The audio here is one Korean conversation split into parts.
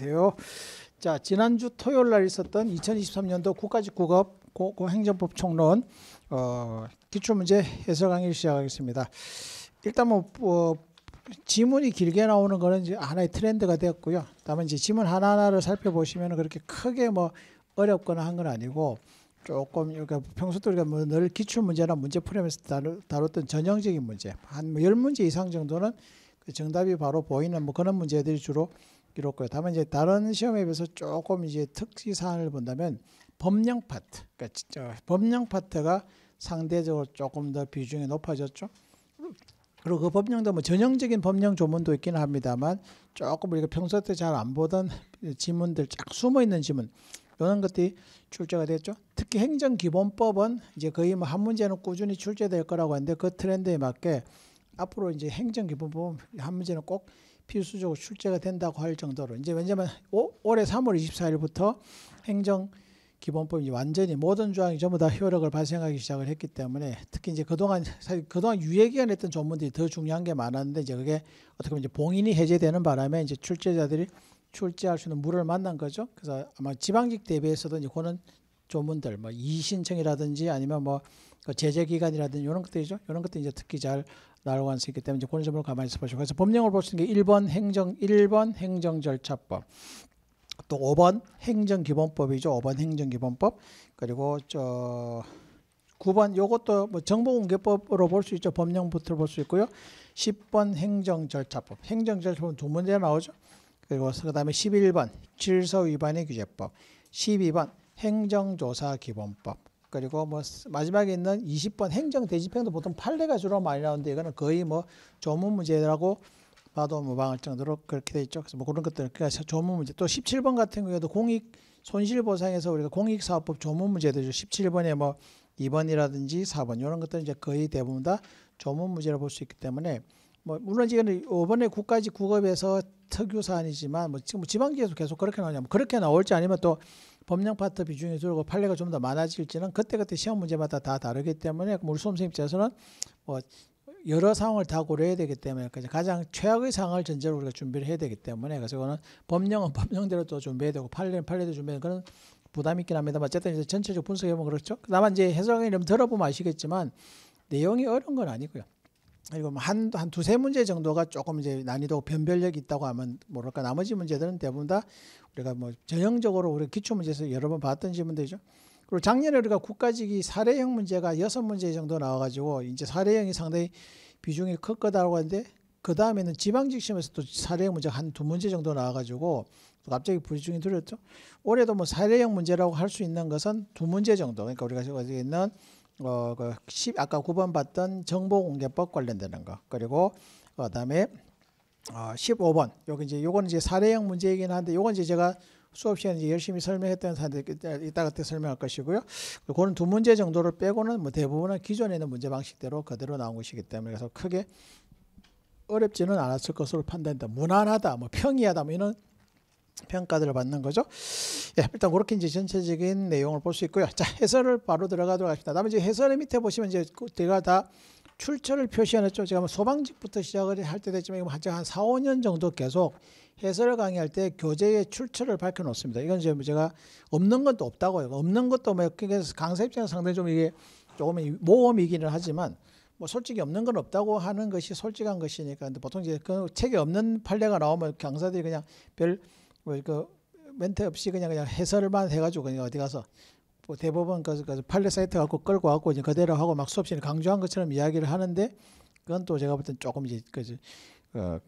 안녕하세요. 자, 지난주 토요일 날 있었던 2023년도 국가직국업 행정법 총론 어, 기출문제 해설 강의 시작하겠습니다. 일단 뭐 어, 지문이 길게 나오는 거는 이제 하나의 트렌드가 되었고요. 다만 이제 지문 하나하나를 살펴보시면 그렇게 크게 뭐 어렵거나 한 건 아니고 조금 그러니까 평소도 우리가 뭐늘 기출 문제나 문제 프레임에서 다루, 다뤘던 전형적인 문제 한열 뭐 문제 이상 정도는 그 정답이 바로 보이는 뭐 그런 문제들이 주로 이렇고요. 다만 이제 다른 시험에 비해서 조금 이제 특이 사안을 본다면 법령 파트, 그러니까 법령 파트가 상대적으로 조금 더 비중이 높아졌죠. 그리고 그 법령도 뭐 전형적인 법령 조문도 있기 합니다만 조금 우리가 평소 때잘안 보던 지문들 쫙 숨어 있는 지문 이런 것들이 출제가 됐죠. 특히 행정기본법은 이제 거의 뭐한 문제는 꾸준히 출제될 거라고 하는데 그 트렌드에 맞게 앞으로 이제 행정기본법 한 문제는 꼭 필수적으로 출제가 된다고 할 정도로 이제 왜냐하면 오, 올해 3월 24일부터 행정 기본법이 완전히 모든 조항이 전부 다 효력을 발생하기 시작을 했기 때문에 특히 이제 그동안 사실 그동안 유예 기간 했던 조문들이더 중요한 게 많았는데 이제 그게 어떻게 보면 이제 봉인이 해제되는 바람에 이제 출제자들이 출제할 수 있는 물을 만난 거죠. 그래서 아마 지방직 대비해서도 이제 그런 조문들 뭐 이신청이라든지 의 아니면 뭐 그 제재 기간이라든지 이런 것들이죠. 이런 것들 이제 특히 잘 나라고할수 있기 때문에 이제 그런 점을 가만히 보시고 그래서 법령을 볼 수 있는게 1번 행정 1번 행정 절차법 또 5번 행정 기본법이죠. 5번 행정 기본법 그리고 저 9번 요것도 뭐 정보공개법으로 볼 수 있죠. 법령부터 볼 수 있고요. 10번 행정 절차법. 행정 절차법은 두 문제 나오죠. 그리고 그다음에 11번 질서 위반의 규제법. 12번 행정조사 기본법. 그리고 뭐 마지막에 있는 20번 행정 대집행도 보통 판례가 주로 많이 나오는데 이거는 거의 뭐 조문 문제라고 봐도 무방할 정도로 그렇게 돼 있죠. 그래서 뭐 그런 것들 그러니까 조문 문제 또 17번 같은 경우에도 공익 손실 보상에서 우리가 공익 사업법 조문 문제도 17번에 뭐 2번이라든지 4번 이런 것들은 이제 거의 대부분 다 조문 문제로 볼 수 있기 때문에 뭐 물론 지금 이번에 국가지 국업에서 특유 사안이지만 뭐 지금 지방기에서 계속 그렇게 나오냐면 뭐 그렇게 나올지 아니면 또 법령 파트 비중이 줄고 판례가 좀 더 많아질지는 그때그때 시험 문제마다 다 다르기 때문에 우리 수험생 입장에서는 뭐 여러 상황을 다 고려해야 되기 때문에 그래서 가장 최악의 상황을 전제로 우리가 준비를 해야 되기 때문에 그래서 이거는 법령은 법령대로 또 준비해야 되고 판례는 판례대로 준비해야 되는 그런 부담이 있긴 합니다만 어쨌든 이제 전체적 분석해보면 그렇죠. 다만 이제 해석이 좀 들어보면 아시겠지만 내용이 어려운 건 아니고요. 그리고 뭐 한, 한 두세 문제 정도가 조금 이제 난이도 변별력이 있다고 하면 뭐랄까 나머지 문제들은 대부분 다 우리가 뭐 전형적으로 우리 기초 문제에서 여러 번 봤던 질문들이죠. 그리고 작년에 우리가 국가직이 사례형 문제가 여섯 문제 정도 나와가지고 이제 사례형이 상당히 비중이 클 거다라고 하는데 그 다음에는 지방직 시험에서도 사례형 문제가 한두 문제 정도 나와가지고 갑자기 비중이 들었죠. 올해도 뭐 사례형 문제라고 할 수 있는 것은 두 문제 정도. 그러니까 우리가 지금 있는 어, 그 10, 아까 9번 봤던 정보공개법 관련되는 거 그리고 그 다음에 어, 15번 어, 여기 이제 요건 이제 사례형 문제이긴 한데 요건 이제 제가 수업 시간에 열심히 설명했던 사람들 이따 그때 설명할 것이고요. 그는두 문제 정도를 빼고는 뭐 대부분은 기존에 있는 문제 방식대로 그대로 나온 것이기 때문에 그래서 크게 어렵지는 않았을 것으로 판단된다. 무난하다, 뭐 평이하다, 뭐 이런 평가들을 받는 거죠. 예, 일단 그렇게 이제 전체적인 내용을 볼 수 있고요. 자, 해설을 바로 들어가도록 하겠습니다. 다음에 이제 해설의 밑에 보시면 이제 그 제가 다 출처를 표시해놨죠. 제가 소방직부터 시작을 할때 됐지만 이거 한 4, 5년 정도 계속 해설을 강의할 때 교재의 출처를 밝혀놓습니다. 이건 이제 뭐 제가 없는 것도 없다고요. 없는 것도 뭐 그래서 강사 입장에서 상당히 좀 이게 조금 모험이기는 하지만 뭐 솔직히 없는 건 없다고 하는 것이 솔직한 것이니까 근데 보통 이제 그 책에 없는 판례가 나오면 강사들이 그냥 별 뭐그 멘트 없이 그냥 그냥 해설만 해가지고 그냥 어디 가서 뭐 대법원 가서, 판례 사이트 갖고 끌고 왔고 이제 그대로 하고 막 수업 시간에 강조한 것처럼 이야기를 하는데 그건 또 제가 볼땐 조금 이제 그제 어,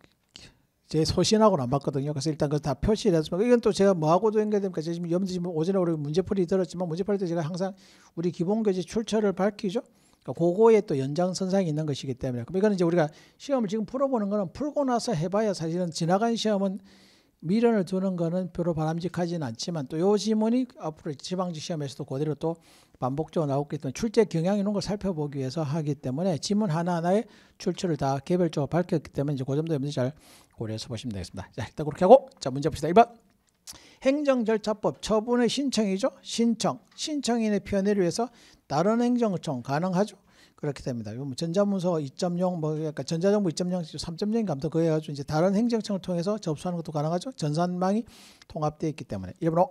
소신하고는 안 맞거든요. 그래서 일단 그다 표시를 했습니다. 이건 또 제가 뭐하고도 연결됩니까? 제가 지금 염두 지 오전에 우리 문제풀이 들었지만 문제풀이 때 제가 항상 우리 기본교재 출처를 밝히죠. 그러거에또 그러니까 연장선상이 있는 것이기 때문에 그러니까 이제 우리가 시험을 지금 풀어보는 거는 풀고 나서 해봐야 사실은 지나간 시험은 미련을 두는 것은 별로 바람직하지는 않지만 또 요 지문이 앞으로 지방직 시험에서도 그대로 또 반복적으로 나오기 때문에 출제 경향 이런 걸 살펴보기 위해서 하기 때문에 지문 하나하나의 출처를 다 개별적으로 밝혔기 때문에 이제 그 점도 여러분들잘 고려해서 보시면 되겠습니다. 자, 일단 그렇게 하고 자, 문제 봅시다. 1번. 행정절차법 처분의 신청이죠. 신청. 신청인의 편의를 위해서 다른 행정청 가능하죠. 그렇게 됩니다. 전자문서 2.0, 뭐 약간 전자정부 2.0, 3.0인가 아무튼 그에 가지고 이제 다른 행정청을 통해서 접수하는 것도 가능하죠. 전산망이 통합되어 있기 때문에. 일부러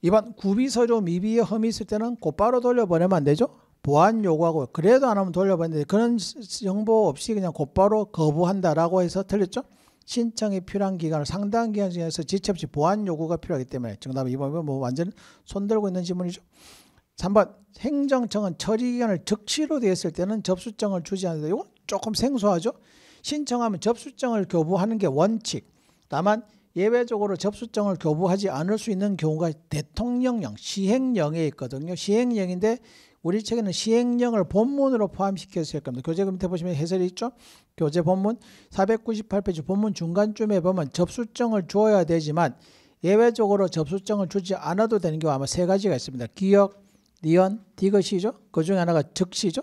이번 구비 서류 미비에 험이 있을 때는 곧바로 돌려보내면 안 되죠. 보안 요구하고 그래도 안 하면 돌려보내는데 그런 정보 없이 그냥 곧바로 거부한다라고 해서 틀렸죠. 신청이 필요한 기간을 상당 기간 중에서 지체 없이 보안 요구가 필요하기 때문에 정답은 이번에 뭐 완전 손들고 있는 질문이죠. 3번 행정청은 처리기간을 적시로 되었을 때는 접수증을 주지 않는다. 이건 조금 생소하죠. 신청하면 접수증을 교부하는 게 원칙. 다만 예외적으로 접수증을 교부하지 않을 수 있는 경우가 대통령령, 시행령에 있거든요. 시행령인데 우리 책에는 시행령을 본문으로 포함시켰을 겁니다. 교재 검토해 보시면 해설이 있죠. 교재 본문 498페이지 본문 중간쯤에 보면 접수증을 줘야 되지만 예외적으로 접수증을 주지 않아도 되는 경우 아마 세 가지가 있습니다. 기억, 니언 디귿이죠. 그 중에 하나가 즉시죠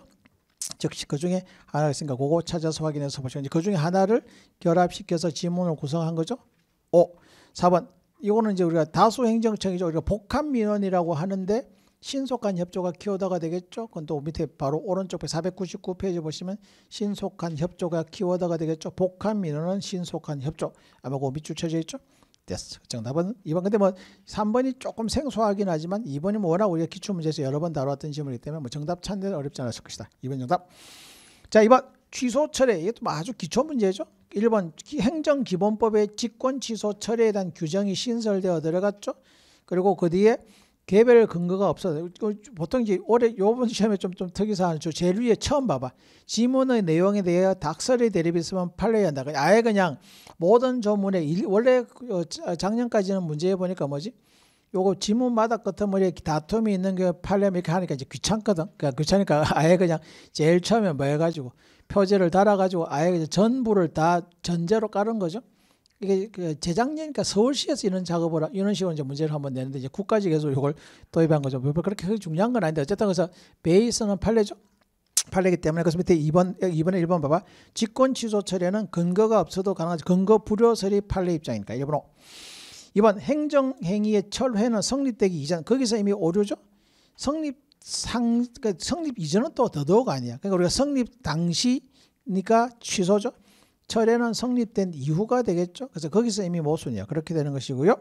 즉시 그 중에 하나가 있으니까 그거 찾아서 확인해서 보시면그 중에 하나를 결합시켜서 지문을 구성한 거죠. 5. 4번. 이거는 이제 우리가 다수 행정청이죠. 우리가 복합 민원이라고 하는데 신속한 협조가 키워드가 되겠죠. 그건 또 밑에 바로 오른쪽에 499페이지 보시면 신속한 협조가 키워드가 되겠죠. 복합 민원은 신속한 협조. 아마 그 밑줄 쳐져 있죠. 됐어. 그 정답은 2번. 근데 뭐 3번이 조금 생소하긴 하지만 2번이 뭐 워낙 우리가 기초 문제에서 여러 번 다뤘던 질문이기 때문에 뭐 정답 찾는 데 어렵지 않았을 것이다. 2번 정답. 자, 2번 취소 철회. 이게 또 뭐 아주 기초 문제죠. 1번 행정기본법의 직권 취소 철회에 대한 규정이 신설되어 들어갔죠. 그리고 그 뒤에 개별 근거가 없어서 보통 이제 올해 요번 시험에 좀 좀 특이사항은 저 제일 위에 처음 봐봐 지문의 내용에 대해 닥설의 대립에서만 팔려야 한다. 그러니까 아예 그냥 모든 조문의 일, 원래 그, 어, 작년까지는 문제에 보니까 뭐지? 요거 지문마다 끝머리에 다툼이 있는 게 팔려면 이렇게 하니까 이제 귀찮거든. 그러니까 귀찮으니까 아예 그냥 제일 처음에 뭐 해가지고 표제를 달아가지고 아예 전부를 다 전제로 깔은 거죠. 이게 그 재작년 그러니까 서울시에서 이런 작업을 이런 식으로 이제 문제를 한번 내는데 이제 국가직에서 이걸 도입한 거죠. 그렇게 중요한 건 아닌데 어쨌든 그래서 베이스는 판례죠. 판례기 때문에 그래서 밑에 2번 2번에 1번 봐봐. 직권 취소 처리는 근거가 없어도 가능하지. 근거 불여 처리 판례 입장이니까 일본어. 이번 행정 행위의 철회는 성립되기 이전 거기서 이미 오류죠. 성립 상 그러니까 성립 이전은 또 더더욱 아니야. 그러니까 우리가 성립 당시니까 취소죠. 철회는 성립된 이후가 되겠죠. 그래서 거기서 이미 모순이야. 그렇게 되는 것이고요.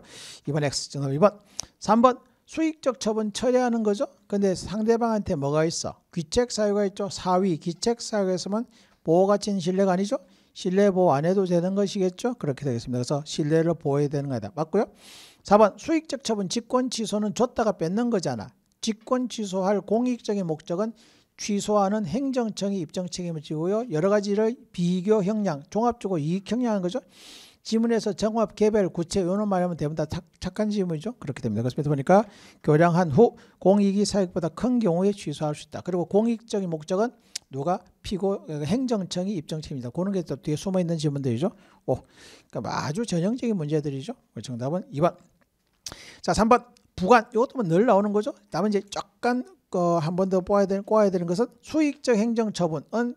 이번 X 정답 2번. 3번 수익적 처분 철회하는 거죠. 근데 상대방한테 뭐가 있어? 귀책 사유가 있죠. 사위 귀책 사유에서만 보호가 친 신뢰가 아니죠. 신뢰 보호 안 해도 되는 것이겠죠. 그렇게 되겠습니다. 그래서 신뢰를 보호해야 되는 거다. 맞고요. 4번 수익적 처분 직권 취소는 줬다가 뺏는 거잖아. 직권 취소할 공익적인 목적은 취소하는 행정청이 입장 책임을 지고요. 여러 가지를 비교 형량, 종합적으로 이익 형량한 거죠. 지문에서 정합, 개별, 구체, 요런 말하면 대부분 다 착, 한 지문이죠. 그렇게 됩니다. 그렇습니다. 보니까 교량한 후 공익이 사익보다 큰 경우에 취소할 수 있다. 그리고 공익적인 목적은 누가 피고 그러니까 행정청이 입장 책임이다. 그런 게또 뒤에 숨어 있는 지문들이죠. 오, 그러니까 뭐 아주 전형적인 문제들이죠. 그 정답은 2번. 자, 3번 부관. 이것도 뭐늘 나오는 거죠. 다음은 이제 약간 어, 한번더 꼬아야 되는, 꼬아야 되는 것은 수익적 행정 처분은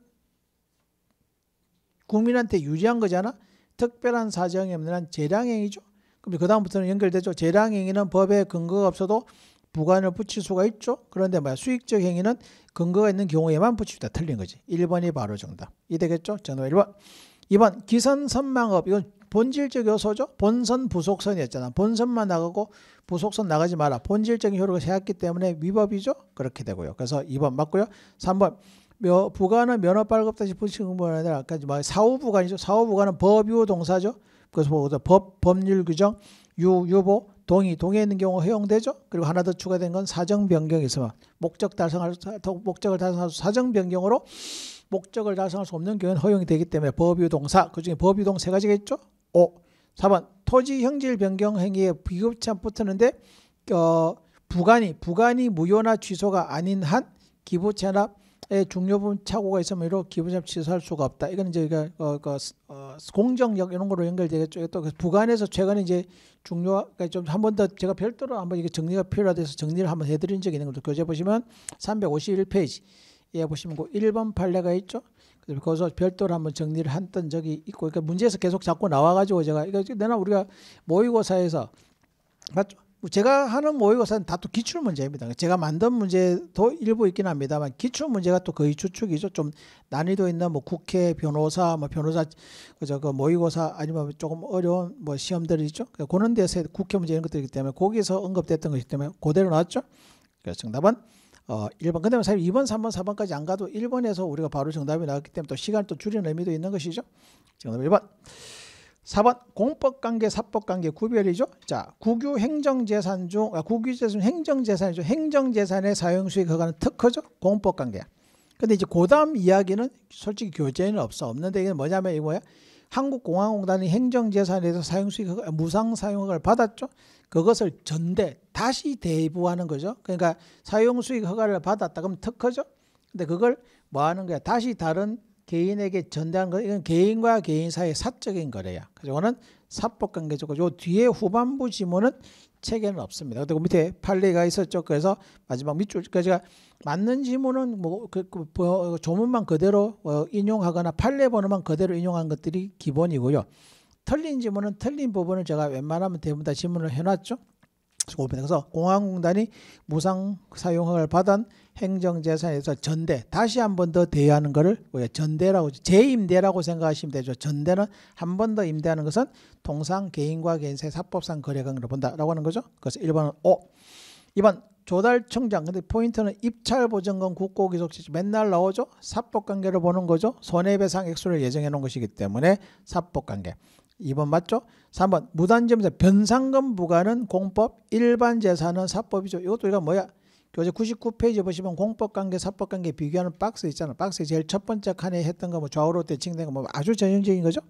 국민한테 유리한 거잖아. 특별한 사정이 없는 한 재량행위죠. 그럼 그 다음부터는 연결되죠. 재량행위는 법에 근거가 없어도 무관을 붙일 수가 있죠. 그런데 뭐야 수익적 행위는 근거가 있는 경우에만 붙입니다. 틀린 거지. 1번이 바로 정답. 이 되겠죠? 전화 1번. 2번 기선선망업. 이건 본질적 요소죠. 본선 부속선이었잖아. 본선만 나가고 부속선 나가지 마라. 본질적인 효력을 세웠기 때문에 위법이죠. 그렇게 되고요. 그래서 2번 맞고요. 3번 부관은 면허 발급 다시 부식분에 아까 뭐 사후부관이죠. 사후부관은 법유 동사죠. 그래서 뭐법 법률 규정 유 유보 동의 동의에 있는 경우 허용되죠. 그리고 하나 더 추가된 건 사정 변경이 있으면 목적 달성할 목적을 달성할 수 사정 변경으로 목적을 달성할 수 없는 경우는 허용이 되기 때문에 법유동사 그중에 법유동 세 가지가 있죠. 5. 어, 4번 토지 형질 변경 행위에 비급참 붙었는데 어, 부관이부관이 무효나 취소가 아닌 한 기부 채납에 중요분 착오가 있으면 이로 기부 체납 취소할 수가 없다. 이거는 이제 우리가 어, 그, 어, 공정력 이런 거로 연결되겠죠. 또부관에서 그 최근에 이제 중요 그러니까 좀한 번 더 제가 별도로 한번 이게 정리가 필요하다해서 정리를 한번 해드린 적이 있는 걸로 교재 보시면 351페이지 예 보시면 그 1번 판례가 있죠. 그래서 별도로 한번 정리를 했던 적이 있고 그러니까 문제에서 계속 자꾸 나와가지고 제가 이거 내가 우리가 모의고사에서 맞죠? 제가 하는 모의고사는 다 또 기출 문제입니다. 제가 만든 문제도 일부 있긴 합니다만 기출 문제가 또 거의 주축이죠. 좀 난이도 있는 뭐 국회 변호사, 뭐 변호사 그저 그 모의고사 아니면 조금 어려운 뭐 시험들이죠. 그런 그러니까 데서 국회 문제 이런 것들이기 때문에 거기서 언급됐던 것이기 때문에 그대로 나왔죠. 그래서 정답은 어 1번. 근데 사실 2번, 3번, 4번까지 안 가도 1번에서 우리가 바로 정답이 나왔기 때문에 또 시간을 또 줄이는 의미도 있는 것이죠. 정답 1번. 4번 공법관계, 사법관계 구별이죠. 자, 국유 행정재산 중, 아, 국유재산 행정재산이죠. 행정재산의 사용수익 허가는 특허죠. 공법관계. 근데 이제 고 다음 이야기는 솔직히 교재에는 없어. 없는데 이게 뭐냐면 이거야. 한국공항공단이 행정재산에서 사용수익 무상 사용허가를 받았죠. 그것을 전대 다시 대부하는 거죠. 그러니까 사용수익 허가를 받았다 그럼 특허죠. 근데 그걸 뭐 하는 거야? 다시 다른 개인에게 전대한거 이건 개인과 개인 사이의 사적인 거래야. 그래서 이거는 사법 관계적으로 요 뒤에 후반부 지문은 체계는 없습니다. 근데 그 밑에 판례가 있었죠. 그래서 마지막 밑줄까지가 그러니까 맞는 지문은 뭐 그, 그, 그, 조문만 그대로 어, 인용하거나 판례 번호만 그대로 인용한 것들이 기본이고요. 틀린 지문은 틀린 부분을 제가 웬만하면 대부분 다 지문을 해놨죠. 그래서 공항공단이 무상 사용을 받은 행정재산에서 전대 다시 한 번 더 대여하는 것을 우리가 전대라고 재임대라고 생각하시면 되죠. 전대는 한 번 더 임대하는 것은 통상 개인과 개인 사이 사법상 거래관계로 본다라고 하는 거죠. 그래서 1번은 오, 2번 조달청장 근데 포인트는 입찰보증금 국고기속지 맨날 나오죠. 사법관계로 보는 거죠. 손해배상 액수를 예정해 놓은 것이기 때문에 사법관계 2번 맞죠? 3번 무단점세 변상금 부과는 공법 일반 재산은 사법이죠. 이것도 우리가 뭐야? 어제 99페이지 보시면 공법관계, 사법관계 비교하는 박스 있잖아요. 박스에 제일 첫 번째 칸에 했던 거뭐 좌우로 대칭된 거뭐 아주 전형적인 거죠.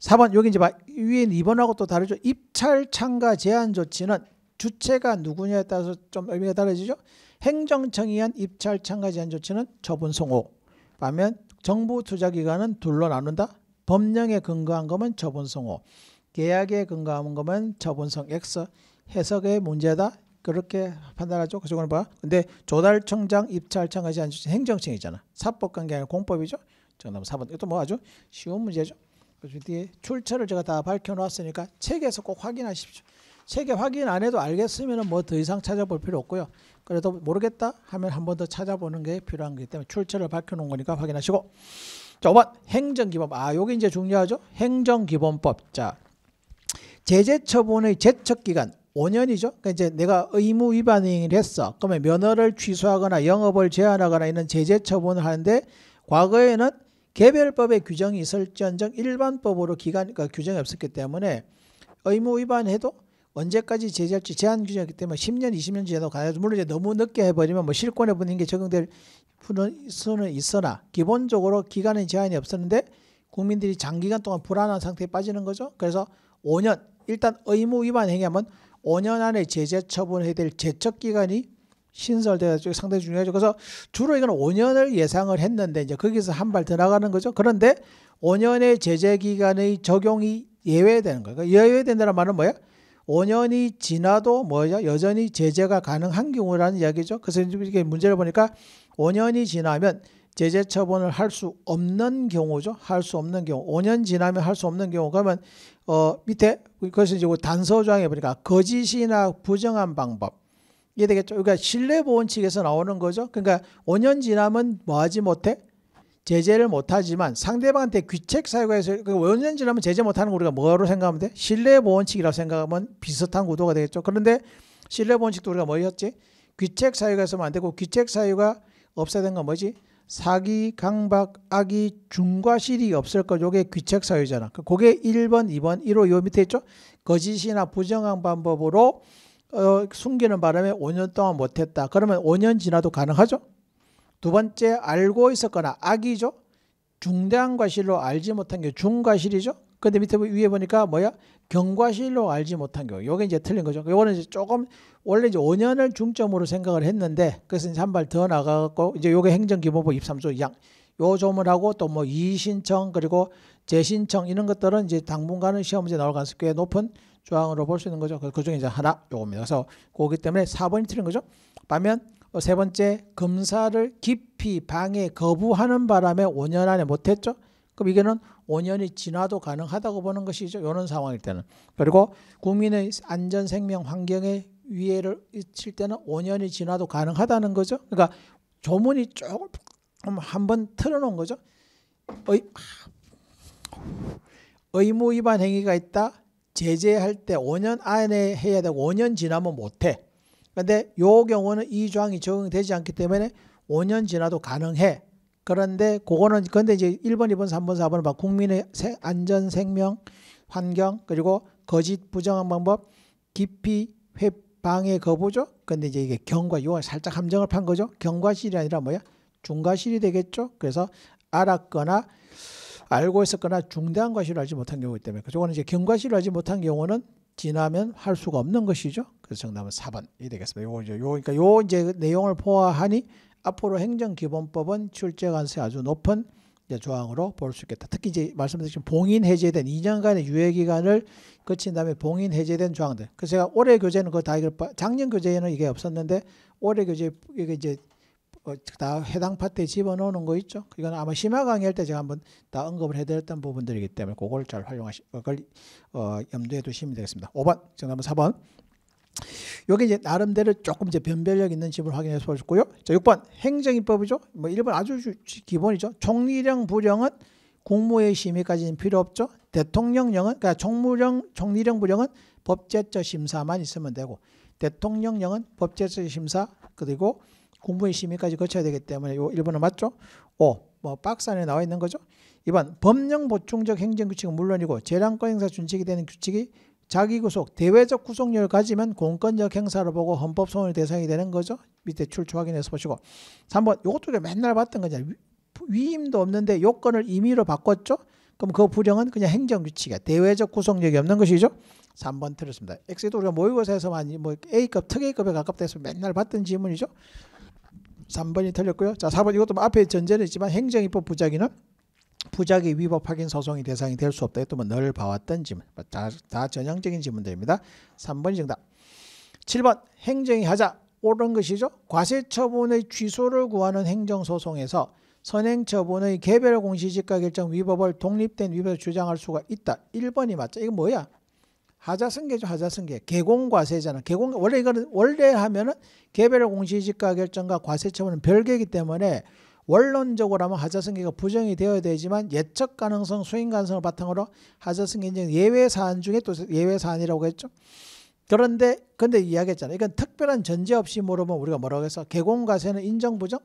4번 여기 이제 봐, 위에 2번하고 또 다르죠. 입찰 참가 제한 조치는 주체가 누구냐에 따라서 좀 의미가 달라지죠. 행정청이 한 입찰 참가 제한 조치는 처분 송호. 반면 정부 투자 기관은 둘로 나눈다. 법령에 근거한 거면 처분 송호. 계약에 근거한 거면 처분성 X. 해석의 문제다. 그렇게 판단하죠. 그쪽으로 봐. 근데 조달청장 입찰 청하지 않은 행정청이잖아. 사법 관계 아니라 공법이죠. 정답은 4번. 이것도 뭐 아주 쉬운 문제죠. 그 뒤에 출처를 제가 다 밝혀놓았으니까 책에서 꼭 확인하십시오. 책에 확인 안 해도 알겠으면 뭐더 이상 찾아볼 필요 없고요. 그래도 모르겠다 하면 한 번 더 찾아보는 게 필요한 거기 때문에 출처를 밝혀놓은 거니까 확인하시고 자 5번 행정기법 아 요게 이제 중요하죠. 행정기본법 자 제재처분의 제척기간 5년이죠. 그러니까 이제 내가 의무 위반 행위 했어. 그러면 면허를 취소하거나 영업을 제한하거나 이런 제재 처분을 하는데 과거에는 개별법의 규정이 있을지언정 일반법으로 기간 그러니까 규정이 없었기 때문에 의무 위반해도 언제까지 제재할지 제한 규정이기 때문에 10년, 20년 지나도 가능하죠. 물론 이제 너무 늦게 해버리면 뭐 실권에 붙는 게 적용될 수는 있으나 기본적으로 기간의 제한이 없었는데 국민들이 장기간 동안 불안한 상태에 빠지는 거죠. 그래서 5년 일단 의무 위반 행위하면 5년 안에 제재 처분해야 될 제척 기간이 신설돼가지고 상당히 중요하죠. 그래서 주로 이건 5년을 예상을 했는데 이제 거기서 한 발 더 나가는 거죠. 그런데 5년의 제재 기간의 적용이 예외되는 거예요. 그러니까 예외된다는 말은 뭐야? 5년이 지나도 뭐야? 여전히 제재가 가능한 경우라는 이야기죠. 그래서 이게 문제를 보니까 5년이 지나면 제재 처분을 할 수 없는 경우죠. 할 수 없는 경우. 5년 지나면 할 수 없는 경우. 그러면 어, 밑에, 그것이 이제 그 단서조항에 보니까 거짓이나 부정한 방법. 이해 되겠죠? 그러니까 신뢰보험 측에서 나오는 거죠. 그러니까 5년 지나면 뭐하지 못해? 제재를 못하지만 상대방한테 귀책 사유가해서 그러니까 5년 지나면 제재 못하는 거 우리가 뭐로 생각하면 돼? 신뢰보험 측이라고 생각하면 비슷한 구도가 되겠죠. 그런데 신뢰보험 측도 우리가 뭐였지? 귀책 사유가 있으면 안 되고 귀책 사유가 없어야 되건 뭐지? 사기, 강박, 악의, 중과실이 없을 것. 요게 귀책 사유잖아. 그, 그게 1번, 2번, 1호 요 밑에 있죠? 거짓이나 부정한 방법으로 어, 숨기는 바람에 5년 동안 못했다. 그러면 5년 지나도 가능하죠? 두 번째, 알고 있었거나 악이죠? 중대한 과실로 알지 못한 게 중과실이죠? 근데 밑에 위에 보니까 뭐야? 경과실로 알지 못한 경우. 요게 이제 틀린 거죠. 요거는 이제 조금 원래 이제 5년을 중점으로 생각을 했는데 그래서 이제 한발 더 나가고 이제 요게 행정기본법 23조 양. 요 조문하고 또 뭐 이신청 그리고 재신청 이런 것들은 이제 당분간은 시험 문제 나올 가능성이 꽤 높은 조항으로 볼 수 있는 거죠. 그 중에 이제 하나 요겁니다. 그래서 거기 때문에 4번이 틀린 거죠. 반면 어, 세 번째 검사를 깊이 방해 거부하는 바람에 5년 안에 못했죠. 그럼 이게는 5년이 지나도 가능하다고 보는 것이죠. 이런 상황일 때는. 그리고 국민의 안전 생명 환경에 위해를 칠 때는 5년이 지나도 가능하다는 거죠. 그러니까 조문이 조금 한번 틀어놓은 거죠. 의, 의무 위반 행위가 있다. 제재할 때 5년 안에 해야 되고 5년 지나면 못해. 그런데 요 경우는 이 조항이 적용되지 않기 때문에 5년 지나도 가능해. 그런데 그거는 근데 이제 1번, 2번, 3번, 4번은 막 국민의 안전, 생명, 환경 그리고 거짓 부정한 방법, 깊이 회 방해 거부죠. 근데 이제 이게 경과 요 살짝 함정을 판 거죠. 경과실이 아니라 뭐야? 중과실이 되겠죠. 그래서 알았거나 알고 있었거나 중대한 과실을 하지 못한 경우 때문에 그거는 이제 경과실을 하지 못한 경우는 지나면 할 수가 없는 것이죠. 그래서 정답은 4번이 되겠습니다. 요 이제 요 그러니까 요 이제 내용을 포함하니 앞으로 행정기본법은 출제 관세 아주 높은 조항으로 볼 수 있겠다. 특히 이제 말씀드린 봉인 해제된 2년간의 유예 기간을 거친 다음에 봉인 해제된 조항들. 그래서 제가 올해 교재는 그거 다 읽을 바, 작년 교재에는 이게 없었는데 올해 교재 이게 이제 어, 다 해당 파트에 집어넣는 거 있죠. 이건 아마 심화 강의할 때 제가 한번 다 언급을 해드렸던 부분들이기 때문에 그걸 잘 활용하시, 그걸 어, 염두에 두시면 되겠습니다. 5번 정답은 4번. 여기 이제 나름대로 조금 이제 변별력 있는 집을 확인해 보셨고요. 자, 6번 행정입법이죠. 뭐 1번 아주 기본이죠. 총리령 부령은 국무회의 심의까지는 필요 없죠. 대통령령은 그러니까 총무령 총리령 부령은 법제처 심사만 있으면 되고 대통령령은 법제처 심사 그리고 국무회의 심의까지 거쳐야 되기 때문에 요 1번은 맞죠. 5. 뭐 박스 안에 나와 있는 거죠. 2번 법령 보충적 행정 규칙은 물론이고 재량권 행사 준칙이 되는 규칙이 자기구속, 대외적 구속력을 가지면 공권력 행사를 보고 헌법 소원의 대상이 되는 거죠. 밑에 출처 확인해서 보시고. 3번, 이것도 맨날 봤던 거냐. 위임도 없는데 요건을 임의로 바꿨죠. 그럼 그 불형은 그냥 행정규칙이야. 대외적 구속력이 없는 것이죠. 3번 틀렸습니다. 엑도 우리가 모의고사에서 많이 뭐 A급, 특A급에 가깝다 해서 맨날 봤던 질문이죠. 3번이 틀렸고요. 자, 4번 이것도 뭐 앞에 전제는 있지만 행정입법 부작위는 부작위 위법 확인 소송이 대상이 될 수 없다. 이것도 늘 봐왔던 질문. 다, 다 전형적인 질문들입니다. 3번 정답. 7번 행정이 하자. 옳은 것이죠. 과세처분의 취소를 구하는 행정소송에서 선행처분의 개별 공시지가 결정 위법을 독립된 위법을 주장할 수가 있다. 1번이 맞죠. 이거 뭐야? 하자승계죠. 하자승계. 개공과세잖아. 개공 원래 이거는 원래 하면은 개별 공시지가 결정과 과세처분은 별개이기 때문에 원론적으로하면 하자승계가 부정이 되어야 되지만 예측 가능성, 수행 가능성을 바탕으로 하자승계 인정 예외 사안 중에 또 예외 사안이라고 했죠. 그런데 근데 이야기했잖아요. 이건 특별한 전제 없이 물으면 우리가 뭐라고 해서 개공과세는 인정 부정?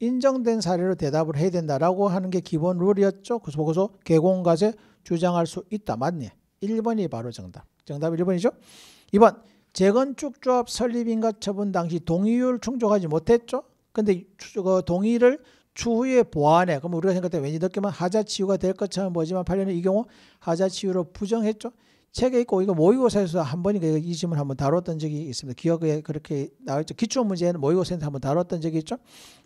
인정된 사례로 대답을 해야 된다라고 하는 게 기본 룰이었죠. 그래서 보고서 개공과세 주장할 수 있다. 맞네. 1번이 바로 정답. 정답 1번이죠. 2번 재건축 조합 설립인가 처분 당시 동의율 충족하지 못했죠. 근데 그 동의를 추후에 보완해. 그럼 우리가 생각할 때 왠지 느끼면 하자치유가 될 것처럼 보지만 8년에 이 경우 하자치유로 부정했죠. 책에 있고 이거 모의고사에서 한 번이 이 질문 을 한번 다뤘던 적이 있습니다. 기억에 그렇게 나와있죠. 기출 문제는 모의고사에서 한번 다뤘던 적이 있죠.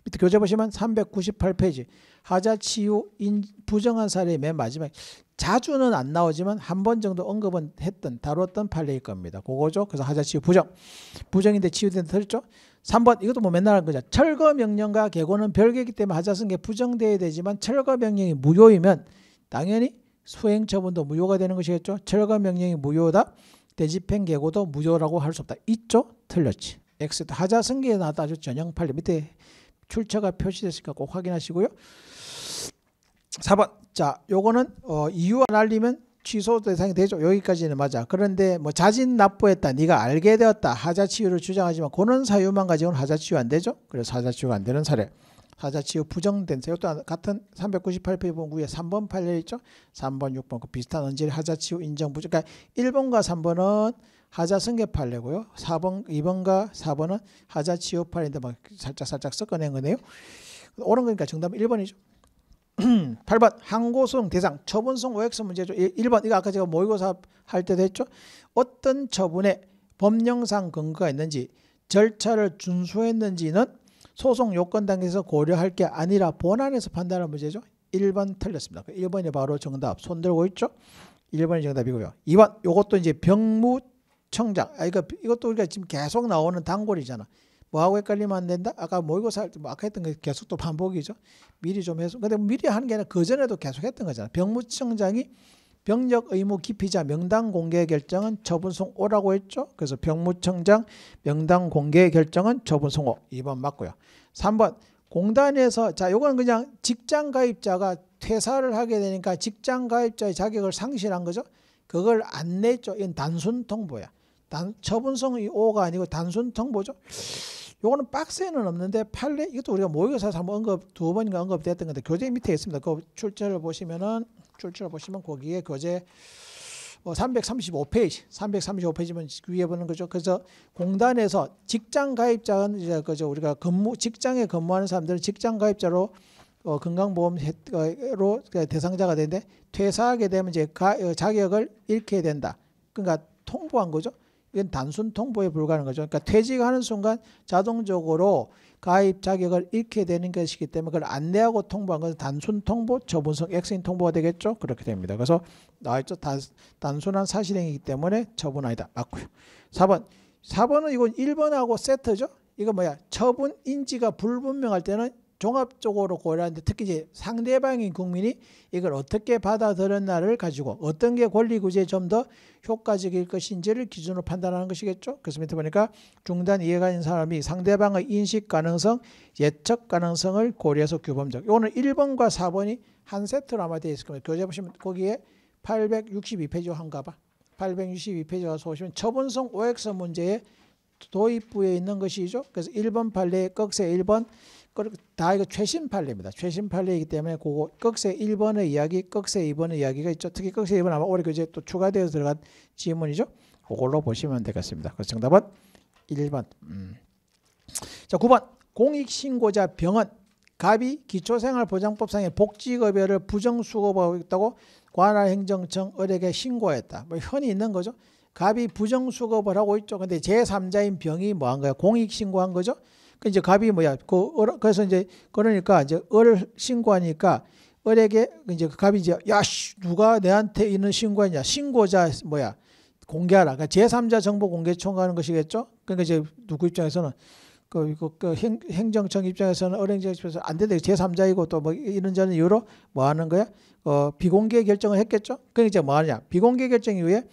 밑에 교재 보시면 398페이지 하자치유 인, 부정한 사례 맨 마지막 자주는 안 나오지만 한 번 정도 언급은 했던 다뤘던 판례일 겁니다. 그거죠. 그래서 하자치유 부정 부정인데 치유된 틀죠. 3번 이것도 뭐 맨날 하는 거죠. 철거 명령과 계고는 별개이기 때문에 하자성계 부정돼야 되지만 철거 명령이 무효이면 당연히 수행 처분도 무효가 되는 것이겠죠. 철거 명령이 무효다. 대집행 계고도 무효라고 할 수 없다. 있죠? 틀렸지. X 하자성계에 나왔다. 아주 전형 판례 밑에 출처가 표시됐으니까 꼭 확인하시고요. 4번 자 요거는 어, 이유와 날리면 취소 대상이 되죠. 여기까지는 맞아. 그런데 뭐 자진 납부했다. 네가 알게 되었다. 하자 치유를 주장하지만 고는 사유만 가지고는 하자 치유 안 되죠. 그래서 하자 치유가 안 되는 사례. 하자 치유 부정된 사유 또한 같은 398페이지 본구에 3번 팔려 있죠. 3번, 6번 그 비슷한 언질 하자 치유 인정 부정. 그러니까 1번과 3번은 하자 승계팔려고요. 4번, 2번과 4번은 하자 치유팔인데 막 살짝 살짝 섞어낸 거네요. 옳은 거니까 정답은 1번이죠. 8번 항고성 소 대상 처분성 오역성 문제죠. 1번 이거 아까 제가 모의고사 할 때도 했죠. 어떤 처분에 법령상 근거가 있는지 절차를 준수했는지는 소송 요건 단계에서 고려할 게 아니라 본안에서 판단하는 문제죠. 1번 틀렸습니다. 1번이 바로 정답. 손 들고 있죠. 1번이 정답이고요. 2번 이것도 이제 병무청장. 아, 이거, 이것도 우리가 지금 계속 나오는 단골이잖아. 요 뭐하고 헷갈리면 안 된다? 아까 모의고사 할때 뭐 아까 했던 게 계속 또 반복이죠. 미리 좀 해서. 근데 미리 하는 게 아니라 그전에도 계속 했던 거잖아. 병무청장이 병력 의무 기피자 명단 공개 결정은 처분송 오라고 했죠. 그래서 병무청장 명단 공개 결정은 처분송 오 2번 맞고요. 3번 공단에서 자 요건 그냥 직장 가입자가 퇴사를 하게 되니까 직장 가입자의 자격을 상실한 거죠. 그걸 안 냈죠. 이건 단순 통보야. 단, 처분성 5가 아니고 단순 통보죠. 요거는 박스에는 없는데 판례 이것도 우리가 모의고사에서 한번 언급 두 번인가 언급됐던 건데 교재 밑에 있습니다. 그출처를 보시면은 출처를 보시면 거기에 교재 어, 335페이지, 335페이지면 위에 보는 거죠. 그래서 공단에서 직장 가입자는 이제 그죠 우리가 근무 직장에 근무하는 사람들은 직장 가입자로 어, 건강보험로 대상자가 되는데 퇴사하게 되면 이제 가, 어, 자격을 잃게 된다. 그러니까 통보한 거죠. 이건 단순 통보에 불과하는 거죠. 그러니까 퇴직하는 순간 자동적으로 가입 자격을 잃게 되는 것이기 때문에 그걸 안내하고 통보한 것은 단순 통보, 처분성 액인 통보가 되겠죠. 그렇게 됩니다. 그래서 나와있죠 단순한 사실행이기 위 때문에 처분 아니다. 맞고요. 4번. 4번은 이건 1번하고 세트죠. 이거 뭐야? 처분 인지가 불분명할 때는 종합적으로 고려하는데 특히 이제 상대방인 국민이 이걸 어떻게 받아들였나를 가지고 어떤 게 권리구제에 좀 더 효과적일 것인지를 기준으로 판단하는 것이겠죠. 그래서 밑에 보니까 중단 이해가 있는 사람이 상대방의 인식 가능성, 예측 가능성을 고려해서 규범적. 오늘 1번과 4번이 한 세트로 아마 되어 있을 겁니다. 교재 보시면 거기에 862페이지 한가 봐. 862페이지 와서 보시면 처분성 오엑서 문제의 도입부에 있는 것이죠. 그래서 1번 판례의 꺽쇠 1번 그리고 다 이거 최신 판례입니다. 최신 판례이기 때문에 그거 꺽쇠 1번의 이야기, 꺽쇠 2번의 이야기가 있죠. 특히 꺽쇠 2번 아마 올해 교재또 그 추가되어 들어간 지문이죠. 그걸로 보시면 되겠습니다. 그래서 정답은 1번. 음. 자, 9번. 공익신고자 병원 갑이 기초생활보장법상의 복지급여를 부정수급하고 있다고 관할행정청 을에게 신고했다. 뭐 현이 있는 거죠. 갑이 부정수급을 하고 있죠. 근데 제3자인 병이 뭐 한 거야? 공익신고한 거죠. 그 이제 갑이 뭐야? 그 그래서 이제 그러니까 이제 을을 신고하니까 을에게 그 이제 그 갑이 이제 야 씨, 누가 내한테 있는 신고했냐? 신고자 뭐야? 공개하라. 그러니까 제3자 정보 공개 청구하는 것이겠죠? 그러니까 이제 누구 입장에서는 그, 그, 그 행, 행정청 입장에서는 어행정집 입장에서 안 된다. 제3자이고 또 뭐 이런 저런 이유로 뭐 하는 거야? 어, 비공개 결정을 했겠죠? 그러니까 이제 뭐 하냐? 비공개 결정 이후에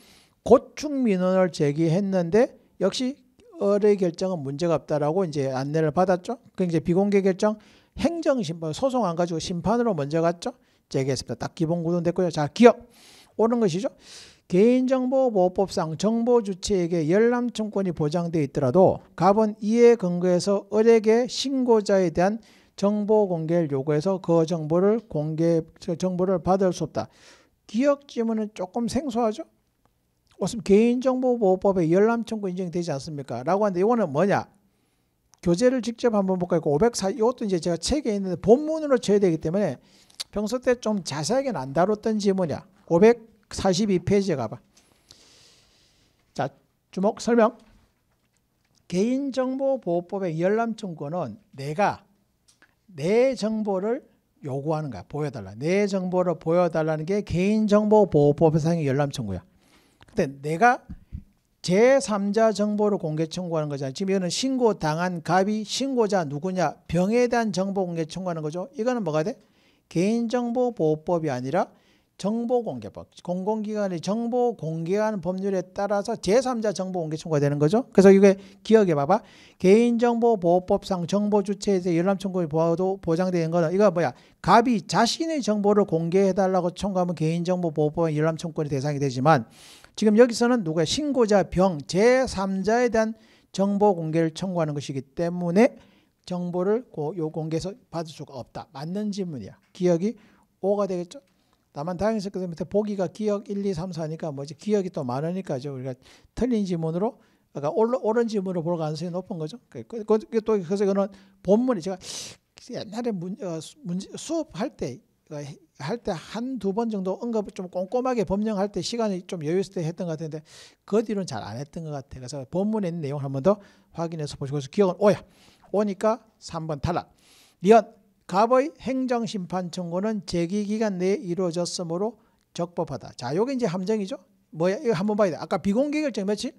고충 민원을 제기했는데 역시 의뢰 결정은 문제가 없다라고 이제 안내를 받았죠. 그이 비공개 결정 행정 심판 소송 안 가지고 심판으로 먼저 갔죠. 제기했습니다. 딱 기본 구분 됐고요. 자 기억 옳은 것이죠. 개인정보보호법상 정보 주체에게 열람청권이 보장돼 있더라도 갑은 이에 근거해서 을에게 신고자에 대한 정보 공개를 요구해서 그 정보를 공개 그 정보를 받을 수 없다. 기억 지문은 조금 생소하죠. 무슨 개인정보보호법에 열람청구 인정되지 않습니까? 라고 하는데 이거는 뭐냐? 교재를 직접 한번 볼까요? 504 그 이것도 이제 제가 책에 있는데 본문으로 제외되기 때문에 평소 때 좀 자세하게는 안 다뤘던 지문이야. 542페이지에 가봐. 자, 주목 설명. 개인정보보호법의 열람청구는 내가 내 정보를 요구하는 거야. 보여달라. 내 정보를 보여달라는 게 개인정보보호법상의 열람청구야. 확대 내가 제3자 정보를 공개 청구하는 거잖아요. 지금 이거는 신고 당한 갑이 신고자 누구냐 병에 대한 정보 공개 청구하는 거죠. 이거는 뭐가 돼? 개인정보보호법이 아니라 정보공개법, 공공기관의 정보 공개하는 법률에 따라서 제3자 정보 공개 청구가 되는 거죠. 그래서 이게 기억해 봐봐. 개인정보보호법상 정보 주체에 대 열람 청구의 보호도 보장되는 거는 이거 뭐야? 갑이 자신의 정보를 공개해달라고 청구하면 개인정보보호법은 열람 청구의 대상이 되지만 지금 여기서는 누가 신고자 병 제3자에 대한 정보 공개를 청구하는 것이기 때문에 정보를 고 요 공개에서 받을 수가 없다. 맞는 질문이야. 기억이 5가 되겠죠. 다만 다행스럽게 밑에 보기가 기억 1, 2, 3, 4니까 뭐지 기억이 또 많으니까 죠 우리가 틀린 질문으로 그러니까 옳은 질문으로볼 가능성이 높은 거죠. 그, 그, 그, 그, 또 그래서 이거는 본문이 제가 옛날에 문, 어, 문제, 수업할 때 그러니까 할때한두번 정도 언급 좀 꼼꼼하게 법령할 때 시간이 좀 여유 있을 때 했던 것 같은데 그 뒤로는 잘 안 했던 것 같아요. 그래서 본문의 내용 한번 더 확인해서 보시고 그래서 기억은 오야 오니까 3번 탈락. 리언 갑의 행정심판 청구는 제기기간 내에 이루어졌으므로 적법하다. 자, 요게 이제 함정이죠. 뭐야? 이거 한번 봐야 돼. 아까 비공개 결정 며칠?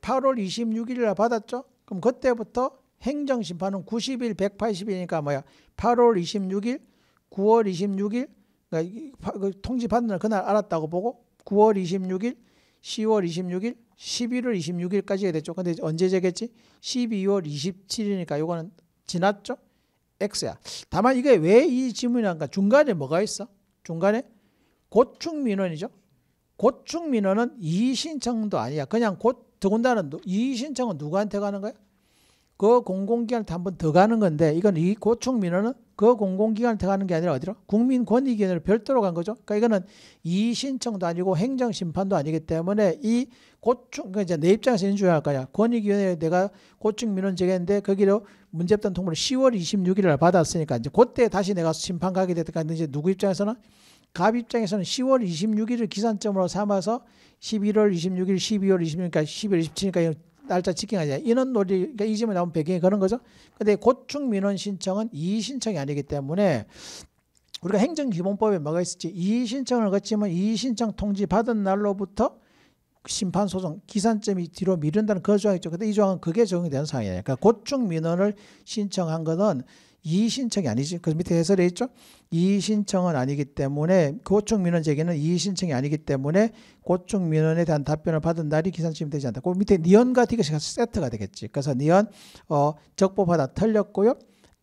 8월 26일 날 받았죠. 그럼 그때부터 행정심판은 90일, 180일이니까 뭐야? 8월 26일, 9월 26일 그러니까 그 통지 받는 날 그날 알았다고 보고 9월 26일, 10월 26일, 11월 26일까지 해야 됐죠. 근데 언제 재겠지? 12월 27일이니까 이거는 지났죠? X야. 다만 이게 왜 이질문이란가 중간에 뭐가 있어? 중간에 고충 민원이죠. 고충 민원은 이의 신청도 아니야. 그냥 곧 더군다나 이의 신청은 누구한테 가는 거야? 그공공기관한한번더 가는 건데 이건 이 고충 민원은 그공공기관을더 가는 게 아니라 어디로? 국민권익위원회를 별도로 간 거죠. 그러니까 이거는 이신청도 아니고 행정심판도 아니기 때문에 이 고충, 그러니까 이제 내 입장에서 인주할 거야. 권익위원회에 내가 고충 민원 제기했는데 거기로 문제없던 통보를 10월 26일을 받았으니까 이제 그때 다시 내가 심판 가게 되니까 이제 누구 입장에서는 갑 입장에서는 10월 26일을 기산점으로 삼아서 11월 26일, 12월 26일까지 12월 27일까지 날짜 지키하냐 인원 논리 그러니까 이 점에 나온 배경이 그런 거죠. 근데 고충 민원 신청은 이의 신청이 아니기 때문에 우리가 행정기본법에 뭐가 있었지 이의 신청을 거치면 이의 신청 통지 받은 날로부터 심판 소송 기산점이 뒤로 미룬다는 그 조항이 있죠. 근데 이 조항은 그게 적용이 되는 상황이에요. 그러니까 고충 민원을 신청한 거는 이신청이 아니지. 그 밑에 해설에 있죠. 이신청은 아니기 때문에 고충 민원 제기는 이신청이 아니기 때문에 고충 민원에 대한 답변을 받은 날이 기산침이 되지 않다. 그 밑에 니언과 디귿이 세트가 되겠지. 그래서 니언 어, 적법하다 틀렸고요.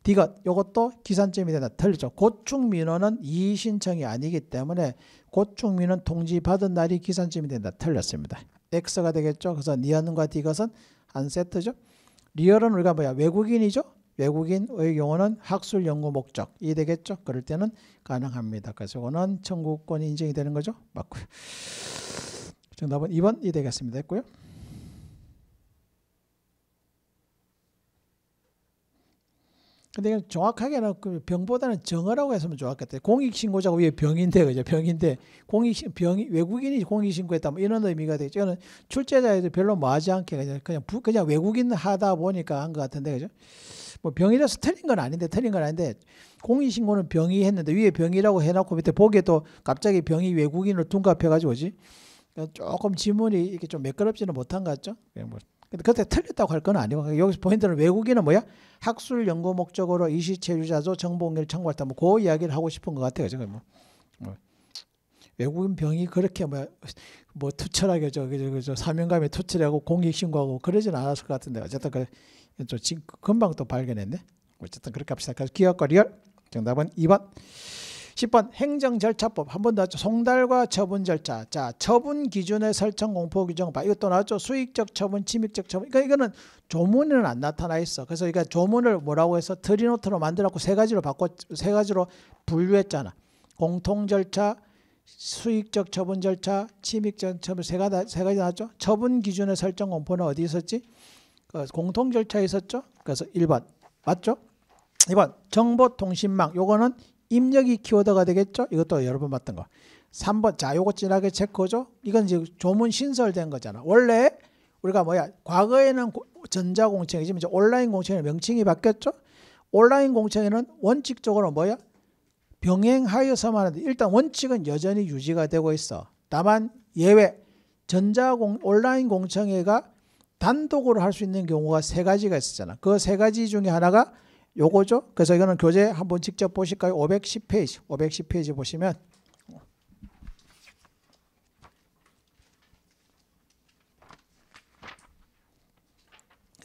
디귿 이것도 기산점이 되다 틀렸죠. 고충 민원은 이신청이 아니기 때문에 고충 민원 통지 받은 날이 기산점이 된다 틀렸습니다. X가 되겠죠. 그래서 니언과 디귿은 한 세트죠. 리얼은 우리가 뭐야 외국인이죠. 외국인의 경우는 학술 연구 목적이 되겠죠. 그럴 때는 가능합니다. 그래서 이거는 청구권 인증이 되는 거죠. 맞고요. 정답은 2번이 되겠습니다. 했고요. 근데 정확하게는 병보다는 정어라고 했으면 좋았겠다. 공익신고자가 위에 병인데, 그죠? 병인데, 공익, 병, 외국인이 공익신고했다. 뭐 이런 의미가 되죠. 저는 출제자에도 별로 맞지 않게 그냥, 그냥, 부, 그냥 외국인 하다 보니까 한것 같은데, 그죠? 뭐 병이라서 틀린 건 아닌데, 틀린 건 아닌데, 공익신고는 병이 했는데, 위에 병이라고 해놓고 밑에 보기에 또 갑자기 병이 외국인으로 둔갑해가지고, 그지? 그러니까 조금 지문이 이렇게 좀 매끄럽지는 못한 것 같죠? 예, 뭐 근데 그때 틀렸다고 할 건 아니고 여기서 포인트는 외국인은 뭐야? 학술 연구 목적으로 이시 체류자도 정보 공개를 청구했다. 뭐그 이야기를 하고 싶은 것 같아요. 지금 뭐. 어. 외국인 병이 그렇게 뭐, 뭐 투철하게 저, 저, 저, 저 사명감에 투철하고 공익 신고하고 그러진 않았을 것 같은데 어쨌든 그, 저, 금방 또 발견했네. 어쨌든 그렇게 합시다. 그래서 기억과 리얼 정답은 2번. 10번 행정절차법 한 번더 송달과 처분 절차 자 처분 기준의 설정 공포 규정 봐 이것도 나왔죠 수익적 처분 침입적 처분 그러니까 이거는 조문에는 안 나타나 있어 그래서 이거 조문을 뭐라고 해서 트리노트로 만들었고 어세 가지로 바꿔 세 가지로 분류했잖아 공통 절차 수익적 처분 절차 침입적 처분 세 가지 세 가지 나왔죠 처분 기준의 설정 공포는 어디 있었지 그 공통 절차 있었죠 그래서 1번 맞죠 2번 정보통신망 요거는 입력이 키워드가 되겠죠? 이것도 여러 번 봤던 거. 3번 자 요거 진하게 체크죠 이건 이제 조문 신설된 거잖아 원래 우리가 뭐야 과거에는 전자공청이 지금 이제 온라인 공청의 명칭이 바뀌었죠 온라인 공청에는 원칙적으로 뭐야 병행하여서만 하는데 일단 원칙은 여전히 유지가 되고 있어 다만 예외 전자공 온라인 공청회가 단독으로 할 수 있는 경우가 세 가지가 있었잖아 그 세 가지 중에 하나가 요거죠. 그래서 이거는 교재 한번 직접 보실까요? 510페이지, 510페이지 보시면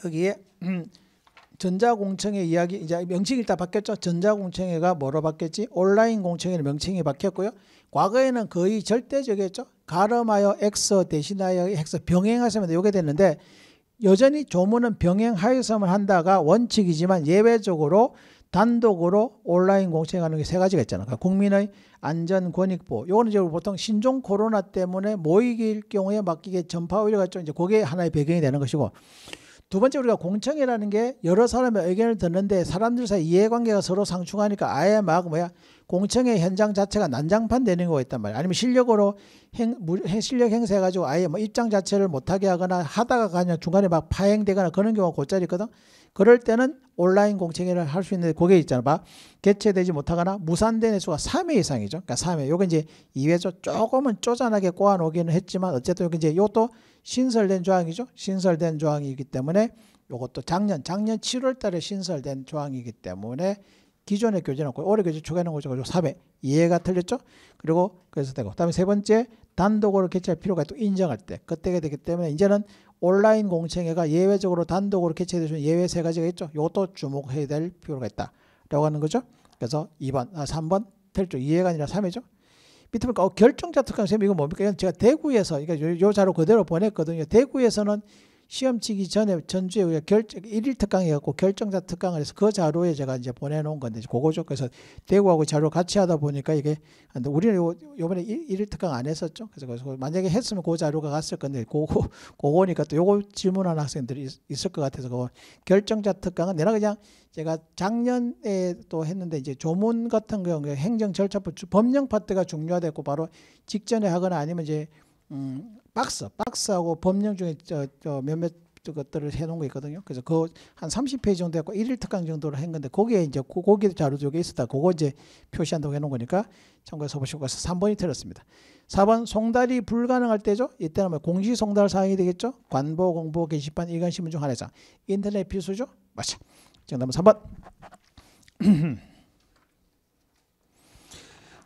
여기에 전자공청회 이야기 이제 명칭이 일단 바뀌었죠. 전자공청회가 뭐로 바뀌었지? 온라인 공청회는 명칭이 바뀌었고요. 과거에는 거의 절대적이었죠. 가름하여 엑서 대신하여 엑서 병행하시면 요게 됐는데 여전히 조문은 병행하여서만 한다가 원칙이지만 예외적으로 단독으로 온라인 공청회하는 게 세 가지가 있잖아. 요 그러니까 국민의 안전 권익보. 요거는 이제 보통 신종 코로나 때문에 모이기일 경우에 맡기게 전파 우려가 좀 이제 그게 하나의 배경이 되는 것이고 두 번째 우리가 공청회라는 게 여러 사람의 의견을 듣는데 사람들 사이 이해관계가 서로 상충하니까 아예 막 뭐야 공청회 현장 자체가 난장판 되는 거 있단 말이야. 아니면 실력으로 행, 무, 실력 행사해가지고 아예 뭐 입장 자체를 못하게 하거나 하다가 그냥 중간에 막 파행되거나 그런 경우가 곧잘 있거든. 그럴 때는 온라인 공청회를 할 수 있는데 그게 있잖아 봐 개최되지 못하거나 무산된 횟수가 3회 이상이죠 그러니까 3회 요거 이제 2회죠 조금은 쪼잔하게 꼬아놓기는 했지만 어쨌든 요 이제 요것도 신설된 조항이죠 신설된 조항이기 때문에 요것도 작년 작년 7월 달에 신설된 조항이기 때문에 기존의 교재는 없고 올해 교재 추가하는 거죠 그래서 3회 이해가 틀렸죠 그리고 그래서 되고 그다음에 세 번째 단독으로 개최할 필요가 또 인정할 때 그때가 되기 때문에 이제는 온라인 공청회가 예외적으로 단독으로 개최되는 예외 세 가지가 있죠. 이것도 주목해야 될 필요가 있다라고 하는 거죠. 그래서 2번, 아 3번 텔조 이해가 아니라 3이죠. 밑에 보니까 어, 결정자 특강 선생님 이거 뭡니까? 이건 제가 대구에서 그러니까 요, 요 자료 그대로 보냈거든요. 대구에서는 시험 치기 전에 전주에 우리가 결정 일일 특강해 갖고 결정자 특강을 해서 그 자료에 제가 이제 보내 놓은 건데 그거 조건에서 대구하고 자료 같이 하다 보니까 이게 아, 근데 우리는 요, 요번에 일일 특강 안 했었죠. 그래서, 그래서 만약에 했으면 그 자료가 갔을 건데 그거 그거니까 또 요거 질문하는 학생들이 있, 있을 것 같아서 그 결정자 특강은 내가 그냥 제가 작년에 또 했는데 이제 조문 같은 경우 행정 절차법 법령 파트가 중요하다고 바로 직전에 하거나 아니면 이제 음 박스, 박스하고 법령 중에 저, 저 몇몇 것들을 해놓은 거 있거든요. 그래서 그 한 30페이지 정도 했고 1일 특강 정도로 한 건데 거기에 이제 고기 자료 쪽에 있었다. 그거 이제 표시한다고 해놓은 거니까 참고해서 보시고 가서 3번이 틀렸습니다. 4번 송달이 불가능할 때죠. 이때는 뭐 공시 송달 사항이 되겠죠. 관보 공보 게시판 일간 신문 중 하나장 인터넷 필수죠. 맞죠. 정답은 3번.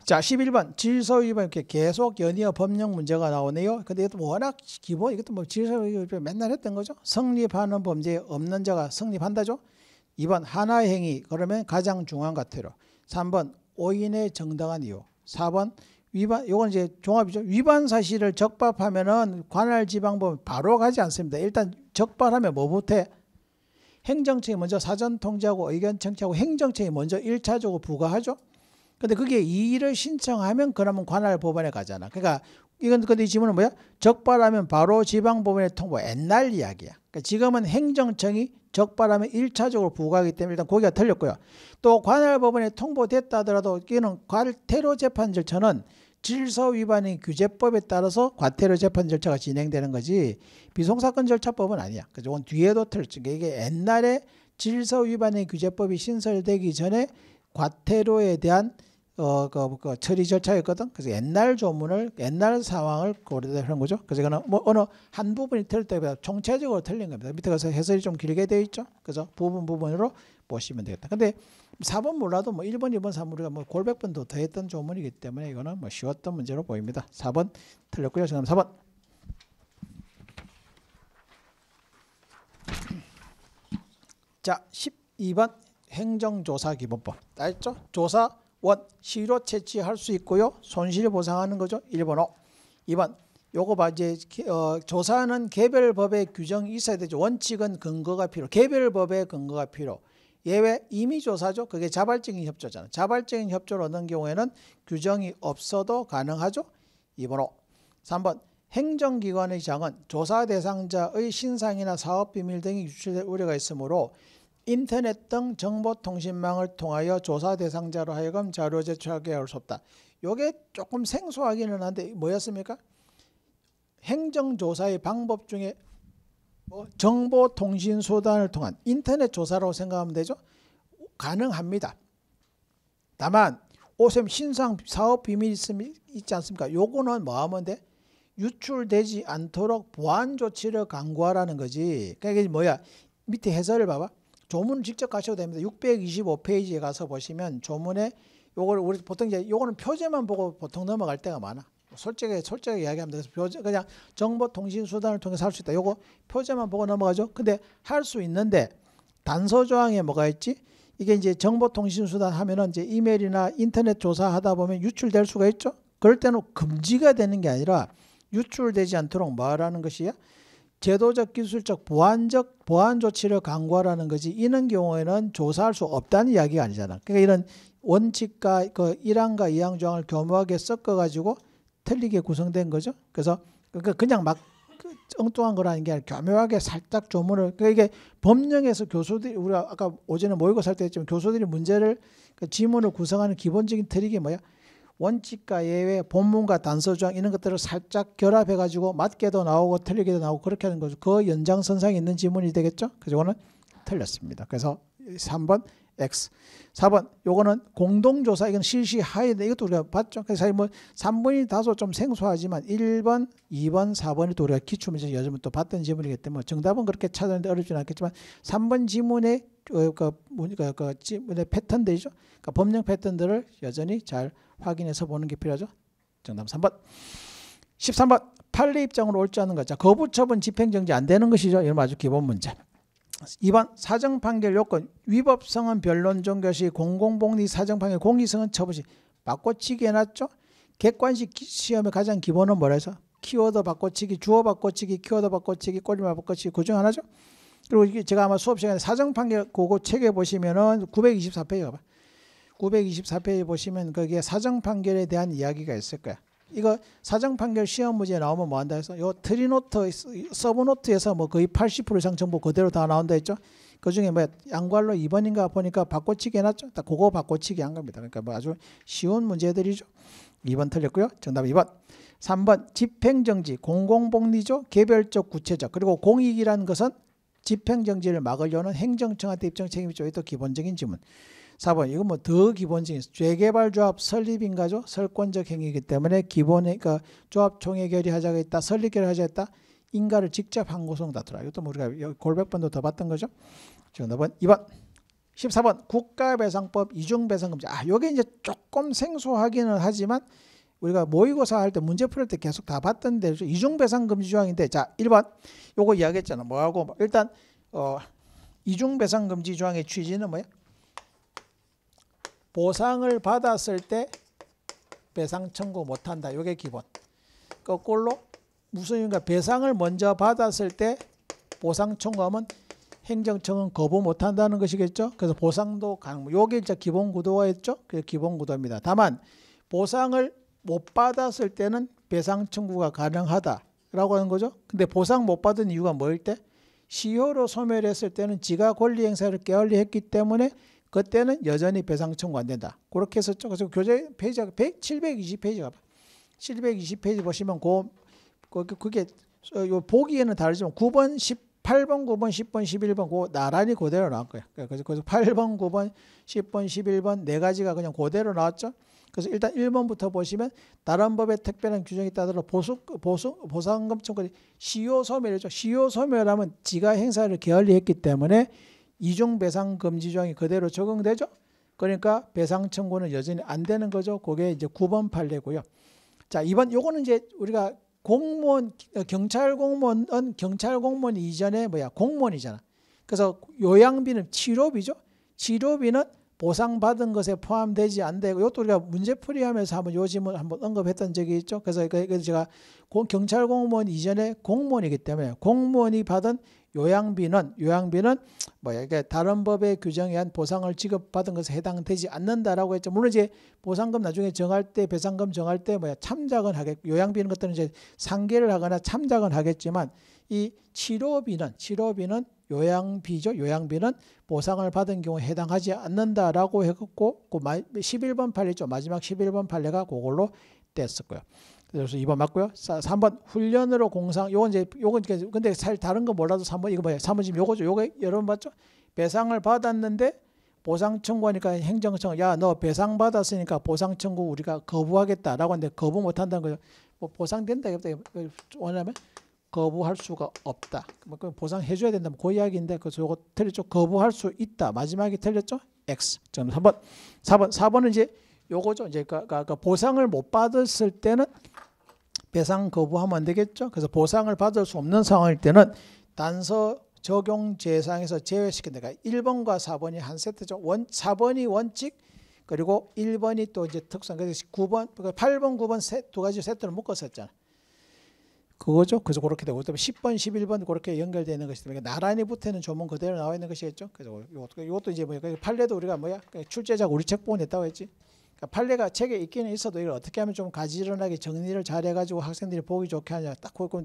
자, 11번 질서 위반 이렇게 계속 연이어 법령 문제가 나오네요. 근데 이것도 워낙 기본 이것도 뭐 질서 위반 맨날 했던 거죠. 성립하는 범죄 없는 자가 성립한다죠. 2번 하나의 행위 그러면 가장 중요한 같아요. 3번 오인의 정당한 이유. 4번 위반 요건 이제 종합이죠. 위반 사실을 적법하면은 관할 지방법 바로 가지 않습니다. 일단 적발하면 뭐부터 해? 행정청이 먼저 사전 통지하고 의견 청취하고 행정청이 먼저 일차적으로 부과하죠. 근데 그게 이의를 신청하면 그러면 관할 법원에 가잖아. 그러니까 이건 근데 이 질문은 뭐야? 적발하면 바로 지방법원에 통보. 옛날 이야기야. 그러니까 지금은 행정청이 적발하면 일차적으로 부과하기 때문에 일단 거기가 틀렸고요. 또 관할법원에 통보됐다 하더라도 이는 과태료 재판 절차는 질서 위반의 규제법에 따라서 과태료 재판 절차가 진행되는 거지 비송사건 절차법은 아니야. 그죠? 건 뒤에도 틀렸게 그러니까 이게 옛날에 질서 위반의 규제법이 신설되기 전에 과태료에 대한 어, 그, 그 처리 절차였거든. 그래서 옛날 조문을 옛날 상황을 고려해서 그런 거죠. 그래서 이거는 뭐 어느 한 부분이 틀릴 때보다 총체적으로 틀린 겁니다. 밑에 가서 해설이 좀 길게 되어 있죠. 그래서 부분 부분으로 보시면 되겠다. 근데 4번 몰라도 뭐 1번, 2번, 3번 우리가 뭐 골백번도 더했던 조문이기 때문에 이거는 뭐 쉬웠던 문제로 보입니다. 4번 틀렸고요. 그다 4번. 자, 12번 행정조사 기본법. 알죠? 조사 원 시로 채취할 수 있고요. 손실 을 보상하는 거죠. 1번호. 2번 요거 봐 이제 어, 조사는 개별 법의 규정이 있어야 되죠. 원칙은 근거가 필요. 개별 법의 근거가 필요. 예외 임의 조사죠. 그게 자발적인 협조잖아. 자발적인 협조를 얻는 경우에는 규정이 없어도 가능하죠. 2번호. 3번 행정기관의 장은 조사 대상자의 신상이나 사업 비밀 등이 유출될 우려가 있으므로 인터넷 등 정보통신망을 통하여 조사 대상자로 하여금 자료 제출하게 할수 없다. 요게 조금 생소하기는 한데 뭐였습니까? 행정조사의 방법 중에 뭐 정보통신수단을 통한 인터넷 조사라고 생각하면 되죠. 가능합니다. 다만 오셈 신상 사업 비밀 있지 않습니까? 요거는 뭐 하면 돼? 유출되지 않도록 보안 조치를 강구하라는 거지. 그러니까 이게 뭐야? 밑에 해설을 봐봐. 조문 직접 가셔도 됩니다. 625페이지에 가서 보시면 조문에 요걸 우리 보통 이제 요거는 표제만 보고 보통 넘어갈 때가 많아. 솔직하게 솔직하게 이야기하면 돼서 표제 그냥 정보 통신 수단을 통해서 할 수 있다. 요거 표제만 보고 넘어가죠. 근데 할 수 있는데 단서 조항에 뭐가 있지? 이게 이제 정보 통신 수단 하면은 이제 이메일이나 인터넷 조사하다 보면 유출될 수가 있죠. 그럴 때는 금지가 되는 게 아니라 유출되지 않도록 말하는 것이야. 제도적, 기술적, 보완적 보완 조치를 강구하라는 거지 이런 경우에는 조사할 수 없다는 이야기가 아니잖아. 그러니까 이런 원칙과 그 1항과 2항 조항을 교묘하게 섞어 가지고 틀리게 구성된 거죠. 그래서 그러니까 그냥 막 그 엉뚱한 거라는 게 아니라 교묘하게 살짝 조문을 그러니까 이게 법령에서 교수들이 우리가 아까 오전에 모의고사 때 했지만 교수들이 문제를 그 지문을 구성하는 기본적인 틀이게 뭐야? 원칙과 예외, 본문과 단서조항 이런 것들을 살짝 결합해가지고 맞게도 나오고 틀리게도 나오고 그렇게 하는 거죠. 그 연장선상에 있는 지문이 되겠죠. 그래서 이거는 틀렸습니다. 그래서 3번 X. 4번 요거는 공동조사 이건 실시하인 이것도 우리가 봤죠. 사실 뭐 3번이 다소 좀 생소하지만 1번, 2번, 4번이 또 우리가 기출문제 요즘은 또 봤던 지문이기 때문에 뭐 정답은 그렇게 찾아내는데 어렵지 않겠지만 3번 지문의 어, 그러 그, 그 지문의 패턴들이죠. 그러니까 법령 패턴들을 여전히 잘 확인해서 보는 게 필요하죠. 정답 3번. 13번 판례 입장으로 옳지 않은 거죠. 거부 처분 집행정지 안 되는 것이죠. 이런 아주 기본 문제. 이번 사정 판결 요건 위법성은 변론 종교시 공공복리 사정 판결 공의성은 처부시 바꿔치기 해놨죠. 객관식 시험의 가장 기본은 뭐라 해서 키워드 바꿔치기, 주어 바꿔치기, 키워드 바꿔치기, 꼬리말 바꿔치기 그 중 하나죠. 그리고 이게 제가 아마 수업 시간에 사정 판결 그거 책에 보시면은 924페이지 봐 924페이지 보시면 거기에 사정 판결에 대한 이야기가 있을 거야. 이거 사정 판결 시험 문제 나오면 뭐 한다 해서 요 트리노트 서브노트에서 뭐 거의 80% 이상 정보 그대로 다 나온다 했죠. 그 중에 뭐 양괄로 2번인가 보니까 바꿔치기 해놨죠. 다 그거 바꿔치기 한 겁니다. 그러니까 뭐 아주 쉬운 문제들이죠. 2번 틀렸고요. 정답 2번. 3번 집행정지 공공복리죠. 개별적 구체적 그리고 공익이라는 것은 집행정지를 막으려는 행정청한테 입증 책임이 있죠. 또 기본적인 질문. 4번 이건 뭐 더 기본적인 재개발조합 설립인가죠? 설권적 행위이기 때문에 기본에 그러니까 조합 총회 결의하자가 있다. 설립 결의하자 있다. 인가를 직접 한 고소송 다투라. 이것도 우리가 골백번도 더 봤던 거죠. 정답은 2번. 14번 국가배상법 이중배상금지. 아, 요게 이제 조금 생소하기는 하지만 우리가 모의고사 할 때 문제 풀 때 계속 다 봤던 데죠. 이중배상금지 조항인데 자, 1번. 요거 이야기했잖아. 뭐하고 뭐. 일단 어 이중배상금지 조항의 취지는 뭐야? 보상을 받았을 때 배상 청구 못한다. 이게 기본. 거꾸로 무슨 의미인가? 배상을 먼저 받았을 때 보상 청구하면 행정청은 거부 못한다는 것이겠죠. 그래서 보상도 가능. 요게 이제 기본 구도가있죠그게 기본 구도입니다. 다만 보상을 못 받았을 때는 배상 청구가 가능하다라고 하는 거죠. 근데 보상 못 받은 이유가 뭐일 때? 시효로 소멸했을 때는 지가 권리 행사를 깨을리 했기 때문에 그때는 여전히 배상 청구 안 된다. 그렇게 해서 그래서 교재 페이지가 100, 720페이지가 720페이지 보시면 그, 그 그게 어, 요 보기에는 다르지만 9번, 18번, 9번, 10번, 11번 그 나란히 그대로 나왔고요 그래서 그래서 8번, 9번, 10번, 11번 네 가지가 그냥 그대로 나왔죠. 그래서 일단 1번부터 보시면 다른 법의 특별한 규정에 따라 보수 보수 보상금 청구리 시효 소멸이죠. 시효 소멸하면 지가 행사를 게을리했기 때문에 이중 배상 금지 조항이 그대로 적용되죠. 그러니까 배상 청구는 여전히 안 되는 거죠. 그게 이제 9번 판례고요. 자, 이번 요거는 이제 우리가 공무원 어, 경찰 공무원은 경찰 공무원 이전에 뭐야? 공무원이잖아. 그래서 요양비는 치료비죠. 치료비는 보상받은 것에 포함되지 않되고 이것도 우리가 문제풀이 하면서 한번 요즘은 한번 언급했던 적이 있죠. 그래서 그, 그 제가 경찰 공무원 이전에 공무원이기 때문에 공무원이 받은 요양비는 요양비는 뭐야 이게 다른 법의 규정에 의한 보상을 지급받은 것에 해당되지 않는다라고 했죠. 물론 이제 보상금 나중에 정할 때 배상금 정할 때 뭐야 참작은 하겠 요양비는 것들은 이제 상계를 하거나 참작은 하겠지만 이 치료비는 치료비는 요양비죠. 요양비는 보상을 받은 경우에 해당하지 않는다라고 했고 그 11번 판례죠. 마지막 11번 판례가 그걸로 됐었고요. 그래서 2번 맞고요. 3번 훈련으로 공상. 요건 이제 요건 이제 근데 살 다른 거 몰라도 3번 이거 뭐예요? 3번 지금 요거죠. 요거 여러분 봤죠? 배상을 받았는데 보상 청구하니까 행정청 야너 배상 받았으니까 보상 청구 우리가 거부하겠다라고 하는데 거부 못 한다는 거죠. 뭐 보상된다 이거 원하면 거부할 수가 없다. 뭐 보상해 줘야 된다. 면그 뭐 이야기인데 그 요거 틀렸죠. 거부할 수 있다. 마지막에 틀렸죠? X. 저는 3번. 4번. 4번은 이제 요거죠. 이제 그, 보상을 못 받았을 때는 배상 거부하면 안 되겠죠. 그래서 보상을 받을 수 없는 상황일 때는 단서 적용 재상에서 제외시킨다. 그러 1번과 4번이 한 세트죠. 원 4번이 원칙 그리고 1번이 또 이제 특성. 그래서 9번, 8번, 9번 세, 두 가지 세트를 묶었었잖아. 그거죠. 그래서 그렇게 되고 그 10번, 11번 그렇게 연결되어 있는 것이 때문에 나란히 붙어있는 조문 그대로 나와 있는 것이겠죠. 그래서 이것도, 이것도 이제 뭐야. 그러니까 판례도 우리가 뭐야. 출제자 우리 책보 냈다고 했지. 그러니까 판례가 책에 있기는 있어도 이걸 어떻게 하면 좀 가지런하게 정리를 잘 해가지고 학생들이 보기 좋게 하냐 딱 보고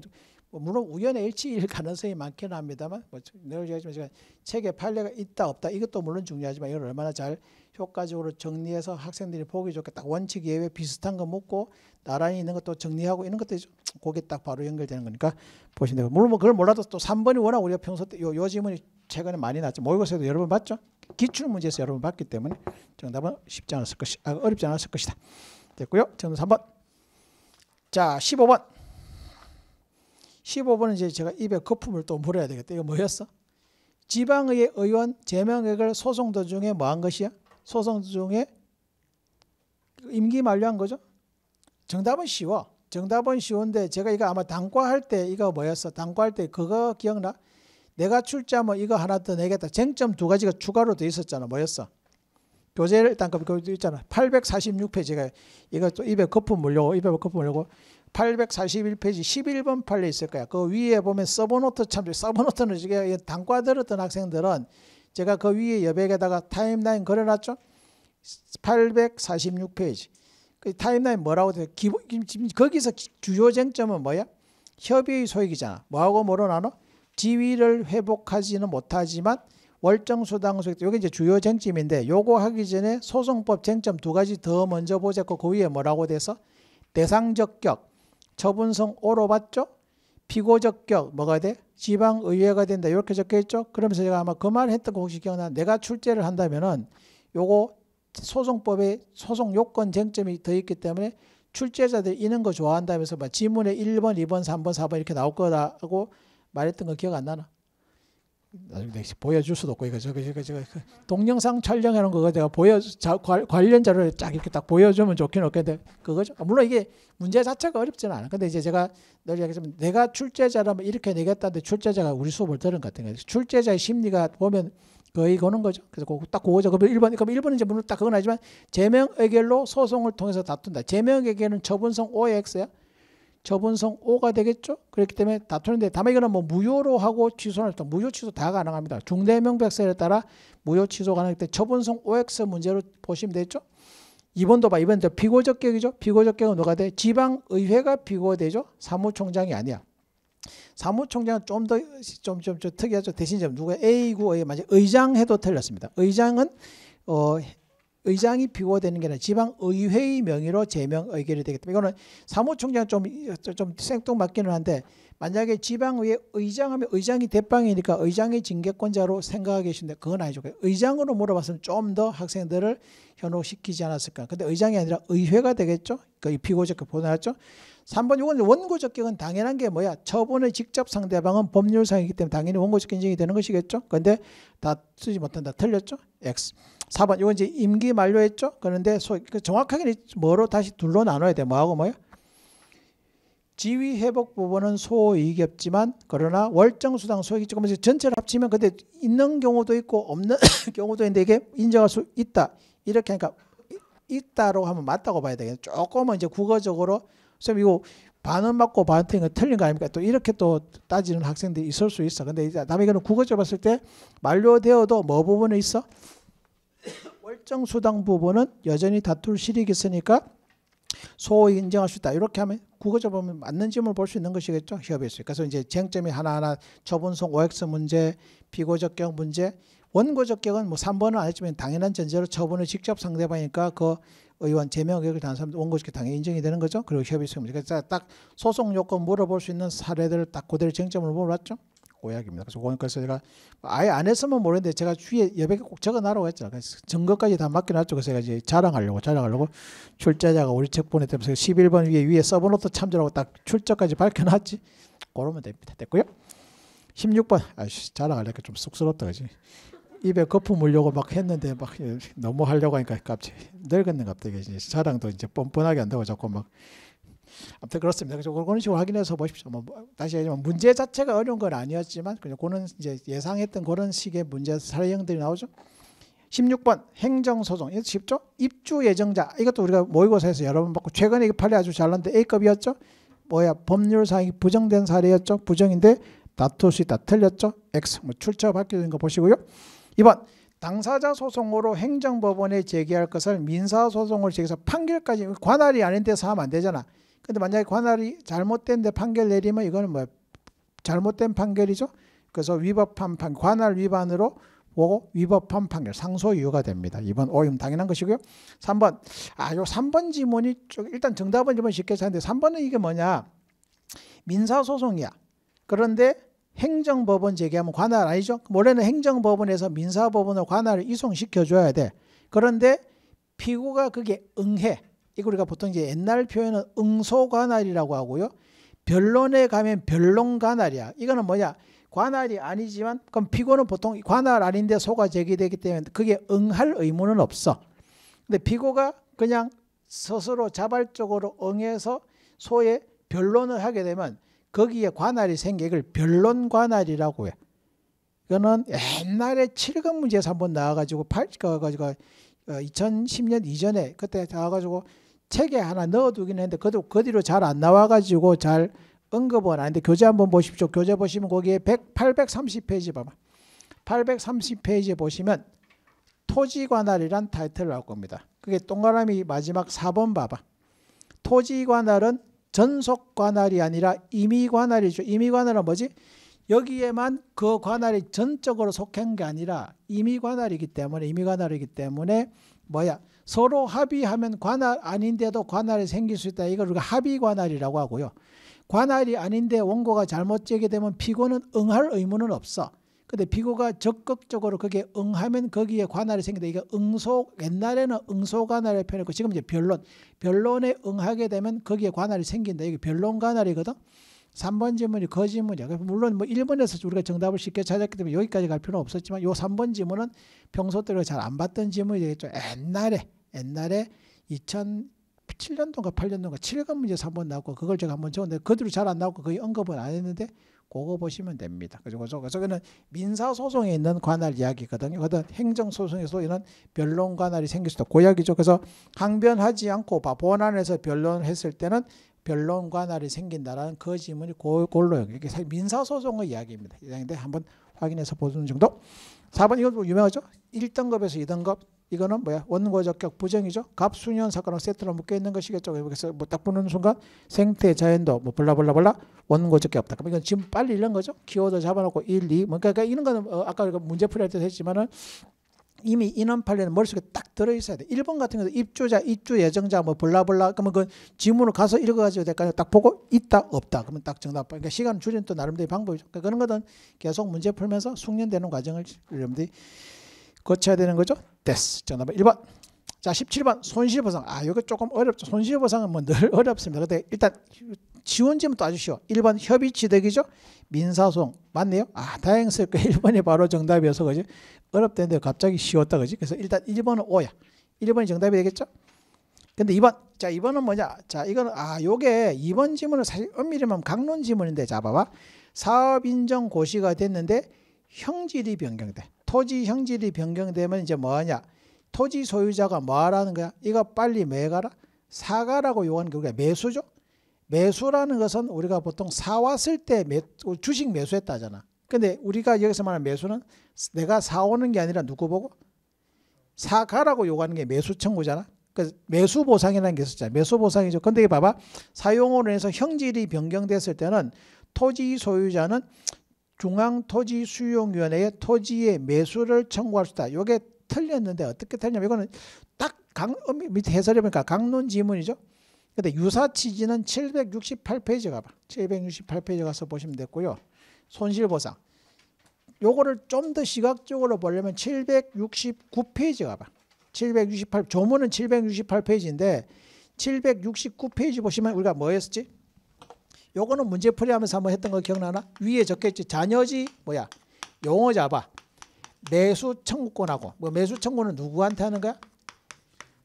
뭐 물론 우연의 일치일 가능성이 많긴 합니다만 뭐늘 얘기지만 제가 책에 판례가 있다 없다 이것도 물론 중요하지만 이걸 얼마나 잘 효과적으로 정리해서 학생들이 보기 좋게 딱 원칙 예외 비슷한 거 묻고 나란히 있는 것도 정리하고 이런 것들이 거기에 딱 바로 연결되는 거니까 보시면 되고 물론 뭐 그걸 몰라도 또 삼번이 워낙 우리가 평소 때 요, 요질문이 최근에 많이 났죠 모의고사도 여러 번 봤죠 기출 문제에서 여러분 봤기 때문에 정답은 쉽지 않았을 것이 아, 어렵지 않았을 것이다. 됐고요. 정답 3번. 자, 15번. 15번은 이제 제가 입에 거품을 또 물어야 되겠다. 이거 뭐였어? 지방의 의원 제명액을 소송 도중에 뭐 한 것이야? 소송 도중에 임기 만료한 거죠? 정답은 쉬워. 정답은 쉬운데 제가 이거 아마 단과할 때 이거 뭐였어? 단과할 때 그거 기억나? 내가 출제하면 뭐 이거 하나 더 내겠다. 쟁점 두 가지가 추가로 돼 있었잖아. 뭐였어? 교재를 일 단급 교재 있잖아. 846페이지가 이거 또 입에 거품 물려고 입에 거품 물려고 841페이지 11번 팔에 있을 거야. 그 위에 보면 서버노트 참 서버노트는 이게 단과 들었던 학생들은 제가 그 위에 여백에다가 타임라인 걸어놨죠. 846페이지. 그 타임라인 뭐라고 돼? 기본 거기서 주요 쟁점은 뭐야? 협의의 소액이잖아 뭐하고 뭐로 나눠? 지위를 회복하지는 못하지만 월정수당소액 이게 이제 주요 쟁점인데 요거 하기 전에 소송법 쟁점 두 가지 더 먼저 보자고 그 위에 뭐라고 돼서 대상적격 처분성 오로 봤죠? 피고적격 뭐가 돼? 지방의회가 된다 이렇게 적혀있죠? 그러면서 제가 아마 그 말 했던 거 혹시 기억나? 내가 출제를 한다면은 요거 소송법에 소송 요건 쟁점이 더 있기 때문에 출제자들 이는 거 좋아한다면서 막 지문에 1번, 2번, 3번, 4번 이렇게 나올 거라고 말했던 거 기억 안 나나? 나중에 내가 보여줄 수도 없고 이거 저거 저거 저거 동영상 촬영해 놓은 그 내가 보여 자, 관련 자료를 쫙 이렇게 딱 보여주면 좋긴 없겠는데 그거죠. 아, 물론 이게 문제 자체가 어렵지 않아. 근데 이제 제가 늘 얘기했지만 내가 출제자라면 이렇게 내겠다는데 출제자가 우리 수업을 들은 것 같은 거예요. 출제자의 심리가 보면 거의 거는 거죠. 그래서 딱 그거죠. 그럼 1번, 그럼 1번은 이제 물론 딱 그건 하지만 제명 의결로 소송을 통해서 다툰다. 제명 의결은 처분성 OX야. 저분성 O가 되겠죠. 그렇기 때문에 다투는데 다만 이거는 뭐 무효로 하고 취소할 때 무효 취소 다 가능합니다. 중대명백서에 따라 무효 취소 가능할 때 저분성 OX 문제로 보시면 되겠죠. 이번도 봐. 이번도 비고적격이죠. 비고적격은 누가 돼? 지방의회가 비고되죠. 사무총장이 아니야. 사무총장은 좀 더 좀 좀 좀 특이하죠. 대신 좀 누가 A구의 만약 의장 해도 틀렸습니다. 의장은 어 의장이 비고되는 게 아니라 지방의회의 명의로 제명 의결이 되기 때 이거는 사무총장 좀, 좀 생뚱맞기는 한데 만약에 지방의회 의장하면 의장이 대빵이니까 의장이 징계권자로 생각하 계신데 그건 아니죠. 의장으로 물어봤으면 좀 더 학생들을 현혹시키지 않았을까. 근데 의장이 아니라 의회가 되겠죠. 그러고자그 그러니까 보내놨죠. 3번 요건 원고적격은 당연한 게 뭐야? 처분의 직접 상대방은 법률상이기 때문에 당연히 원고적 인정이 되는 것이겠죠. 근데 다 쓰지 못한다. 틀렸죠? X. 4번 요건 이제 임기 만료했죠. 그런데 소, 그 정확하게 는 뭐로 다시 둘로 나눠야 돼. 뭐하고 뭐야? 지위 회복 부분은 소이겹지만 그러나 월정 수당 소액이 조금 전체를 합치면 근데 있는 경우도 있고 없는 경우도 있는데 이게 인정할 수 있다. 이렇게 하니까 있다라고 하면 맞다고 봐야 되겠죠 조금은 이제 국어적으로 선생님 이거 반은 맞고 반 틀린 거 틀린 거 아닙니까? 또 이렇게 또 따지는 학생들이 있을 수 있어. 근데 이제 남에게는 국어적 봤을 때 만료되어도 뭐 부분에 있어? 월정 수당 부분은 여전히 다툴 실익이 있으니까 소위 인정할 수 있다. 이렇게 하면 국어적 보면 맞는 질문을볼 수 있는 것이겠죠. 협의에 있으니까. 그래서 이제 쟁점이 하나하나 처분성 OX 문제, 비고적격 문제, 원고적격은 뭐 3번은 아니지만 당연한 전제로 처분을 직접 상대방이니까 그 의원 제명액을 단 사람도 원고지게 당연히 인정이 되는 거죠. 그리고 협의성 문제. 그러니딱 소송 요건 물어볼 수 있는 사례들을 딱 그대로 쟁점을로 물어봤죠. 오약입니다. 그래서 그래서 제가 아예 안 했으면 모르는데 제가 주위에 여백에 꼭 적어놔라고 했죠. 그래서 증거까지 다 맡겨놨죠. 그래서 제가 이제 자랑하려고 자랑하려고 출제자가 우리 책 보내면서 11번 위에 위에 서브노트 참조라고 딱출처까지 밝혀놨지. 그러면 됩니다. 됐고요. 16번 아씨 자랑하려니까 좀 쑥스럽다 그지. 입에 거품 물려고 막 했는데 막 너무 하려고 하니까 갑자기 늙었는 갑자기 이제 사랑도 이제 뻔뻔하게 한다고 자꾸 막 아무튼 그렇습니다. 그래서 그런 식으로 확인해서 보십시오. 뭐, 뭐 다시 얘기하면 문제 자체가 어려운 건 아니었지만 그냥 그는 이제 예상했던 그런 식의 문제 사례형들이 나오죠. 16번 행정소송 이거 쉽죠? 입주 예정자 이것도 우리가 모의고사에서 여러 번 봤고 최근에 판례 아주 잘났는데 A급이었죠? 뭐야 법률상 부정된 사례였죠? 부정인데 다툴 수 있다 틀렸죠? X 뭐 출처 밝혀진 거 보시고요. 2번 당사자 소송으로 행정법원에 제기할 것을 민사소송을 제기해서 판결까지 관할이 아닌 데서 하면 안 되잖아. 근데 만약에 관할이 잘못된데 판결 내리면 이거는 뭐 잘못된 판결이죠. 그래서 위법한 판 관할 위반으로 보고 위법한 판결 상소 이유가 됩니다. 2번 오염 당연한 것이고요. 3번 아요 3번 지문이 쭉 일단 정답은 좀 쉽게 찾는데 3번은 이게 뭐냐 민사소송이야. 그런데 행정법원 제기하면 관할 아니죠? 원래는 행정법원에서 민사법원으로 관할을 이송시켜줘야 돼. 그런데 피고가 그게 응해. 이거 우리가 보통 이제 옛날 표현은 응소관할이라고 하고요. 변론에 가면 변론관할이야. 이거는 뭐냐? 관할이 아니지만 그럼 피고는 보통 관할 아닌데 소가 제기되기 때문에 그게 응할 의무는 없어. 근데 피고가 그냥 스스로 자발적으로 응해서 소의 변론을 하게 되면 거기에 관할이 생겨 이걸 변론 관할이라고 해. 이거는 옛날에 7급 문제에서 한번 나와가지고 8, 그, 가지고 2010년 어, 이전에 그때 나와가지고 책에 하나 넣어두긴 했는데 그도 그 뒤로 잘 안 나와가지고 잘 언급은 아닌데 교재 한번 보십시오. 교재 보시면 거기에 100, 830페이지 봐봐. 830페이지에 보시면 토지관할이란 타이틀을 나올 겁니다. 그게 동그라미 마지막 4번 봐봐. 토지관할은 전속 관할이 아니라 임의 관할이죠. 임의 관할은 뭐지? 여기에만 그 관할이 전적으로 속한 게 아니라 임의 관할이기 때문에 임의 관할이기 때문에 뭐야? 서로 합의하면 관할 아닌데도 관할이 생길 수 있다. 이걸 우리가 합의 관할이라고 하고요. 관할이 아닌데 원고가 잘못 제기되면 피고는 응할 의무는 없어. 근데 비고가 적극적으로 거기에 응하면 거기에 관할이 생긴다. 이게 응소 옛날에는 응소 관할을 표현했고 지금 이제 변론 변론에 응하게 되면 거기에 관할이 생긴다. 이게 변론 관할이거든. 3번 질문이 거짓문이야. 물론 뭐 1번에서 우리가 정답을 쉽게 찾았기 때문에 여기까지 갈 필요는 없었지만 요 3번 질문은 평소 때로 잘안 봤던 질문이 되겠죠. 옛날에 옛날에 2007년도인가 8년도인가 7번 문제 3번 나왔고 그걸 제가 한 번 적었는데 그 뒤로 잘 안 나왔고 거의 언급을안 했는데 그거 보시면 됩니다. 그죠? 그죠? 저거는 민사 소송에 있는 관할 이야기거든요. 그다 행정 소송에서 이런 변론 관할이 생길 수도 있고 이야기죠. 그래서 항변하지 않고 본안에서 변론했을 때는 변론 관할이 생긴다라는 그 지문이 골로 이렇게 민사 소송의 이야기입니다. 이야인데 한번 확인해서 보는 정도. 4번 이건뭐 유명하죠? 1등급에서 2등급 이거는 뭐야? 원고적격 부정이죠. 갑수년 사건하고 세트로 묶여 있는 것이겠죠. 그래서 뭐 딱 보는 순간 생태 자연도 뭐 블라블라블라 원고적격 없다. 그럼 이건 지금 빨리 읽는 거죠. 키워드 잡아놓고 1, 2. 뭔가 그러니까 이런 거는 어 아까 문제 풀이할 때 했지만은 이미 인원 판례는 머릿속에 딱 들어 있어야 돼. 일본 같은 경우도 입주자, 입주 예정자 뭐 블라블라 그러면 그 지문을 가서 읽어 가지고 될까요? 딱 보고 있다 없다. 그러면 딱 정답. 그러니까 시간 줄이는 또 나름대로 방법이죠. 그러니까 그런 거는 계속 문제 풀면서 숙련되는 과정을 여러분들이 거쳐야 되는 거죠. 됐어. 정답은 1번. 자, 17번 손실보상. 아, 이거 조금 어렵죠. 손실보상은 뭐 늘 어렵습니다. 근데 일단 지원지면 또 아주 쉬워. 1번 협의취득이죠. 민사소송. 맞네요? 아, 다행스럽게 1번이 바로 정답이어서, 그지? 어렵다는데 갑자기 쉬웠다, 그지? 그래서 일단 1번은 O야. 1번이 정답이 되겠죠? 근데 2번. 자, 2번은 뭐냐? 자, 이거는, 아, 요게 2번 지문은 사실 엄밀히 말하면 강론 지문인데, 자, 봐봐. 사업인정 고시가 됐는데 형질이 변경돼. 토지 형질이 변경되면 이제 뭐하냐? 토지 소유자가 뭐하라는 거야? 이거 빨리 매가라? 사가라고 요구하는 게 우리가 매수죠? 매수라는 것은 우리가 보통 사왔을 때 주식 매수했다 잖아 근데 우리가 여기서 말하는 매수는 내가 사오는 게 아니라 누구 보고? 사가라고 요구하는 게 매수 청구잖아. 그 매수 보상이라는 게 있었잖아. 매수 보상이죠. 근데 이 봐봐. 사용으로 해서 형질이 변경됐을 때는 토지 소유자는 중앙토지수용위원회에 토지의 매수를 청구할 수 있다. 요게 틀렸는데 어떻게 틀렸냐면 이거는 딱 강, 밑에 해설해보니까 강론 지문이죠. 근데 유사 취지는 768페이지 가봐. 768페이지 가서 보시면 됐고요. 손실보상. 요거를 좀 더 시각적으로 보려면 769페이지 가봐. 768 조문은 768페이지인데 769페이지 보시면 우리가 뭐였지? 요거는 문제 풀이하면서 한번 했던 거 기억나나? 위에 적혀있지 자녀지 뭐야? 용어 잡아. 매수 청구권하고 뭐 매수 청구는 누구한테 하는 거야?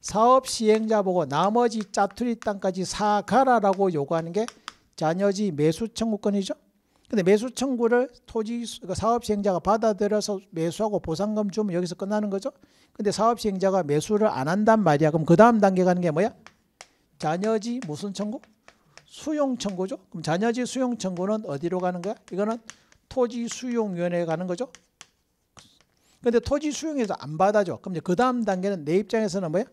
사업 시행자 보고 나머지 짜투리 땅까지 사가라라고 요구하는 게 자녀지 매수 청구권이죠. 근데 매수 청구를 토지 그러니까 사업 시행자가 받아들여서 매수하고 보상금 주면 여기서 끝나는 거죠. 근데 사업 시행자가 매수를 안 한단 말이야. 그럼 그 다음 단계 가는 게 뭐야? 자녀지 무슨 청구? 수용 청구죠. 그럼 자녀지 수용 청구는 어디로 가는 거야? 이거는 토지 수용위원회에 가는 거죠. 근데 토지 수용에서 안 받아줘. 그럼 이제 그 다음 단계는 내 입장에서는 뭐야?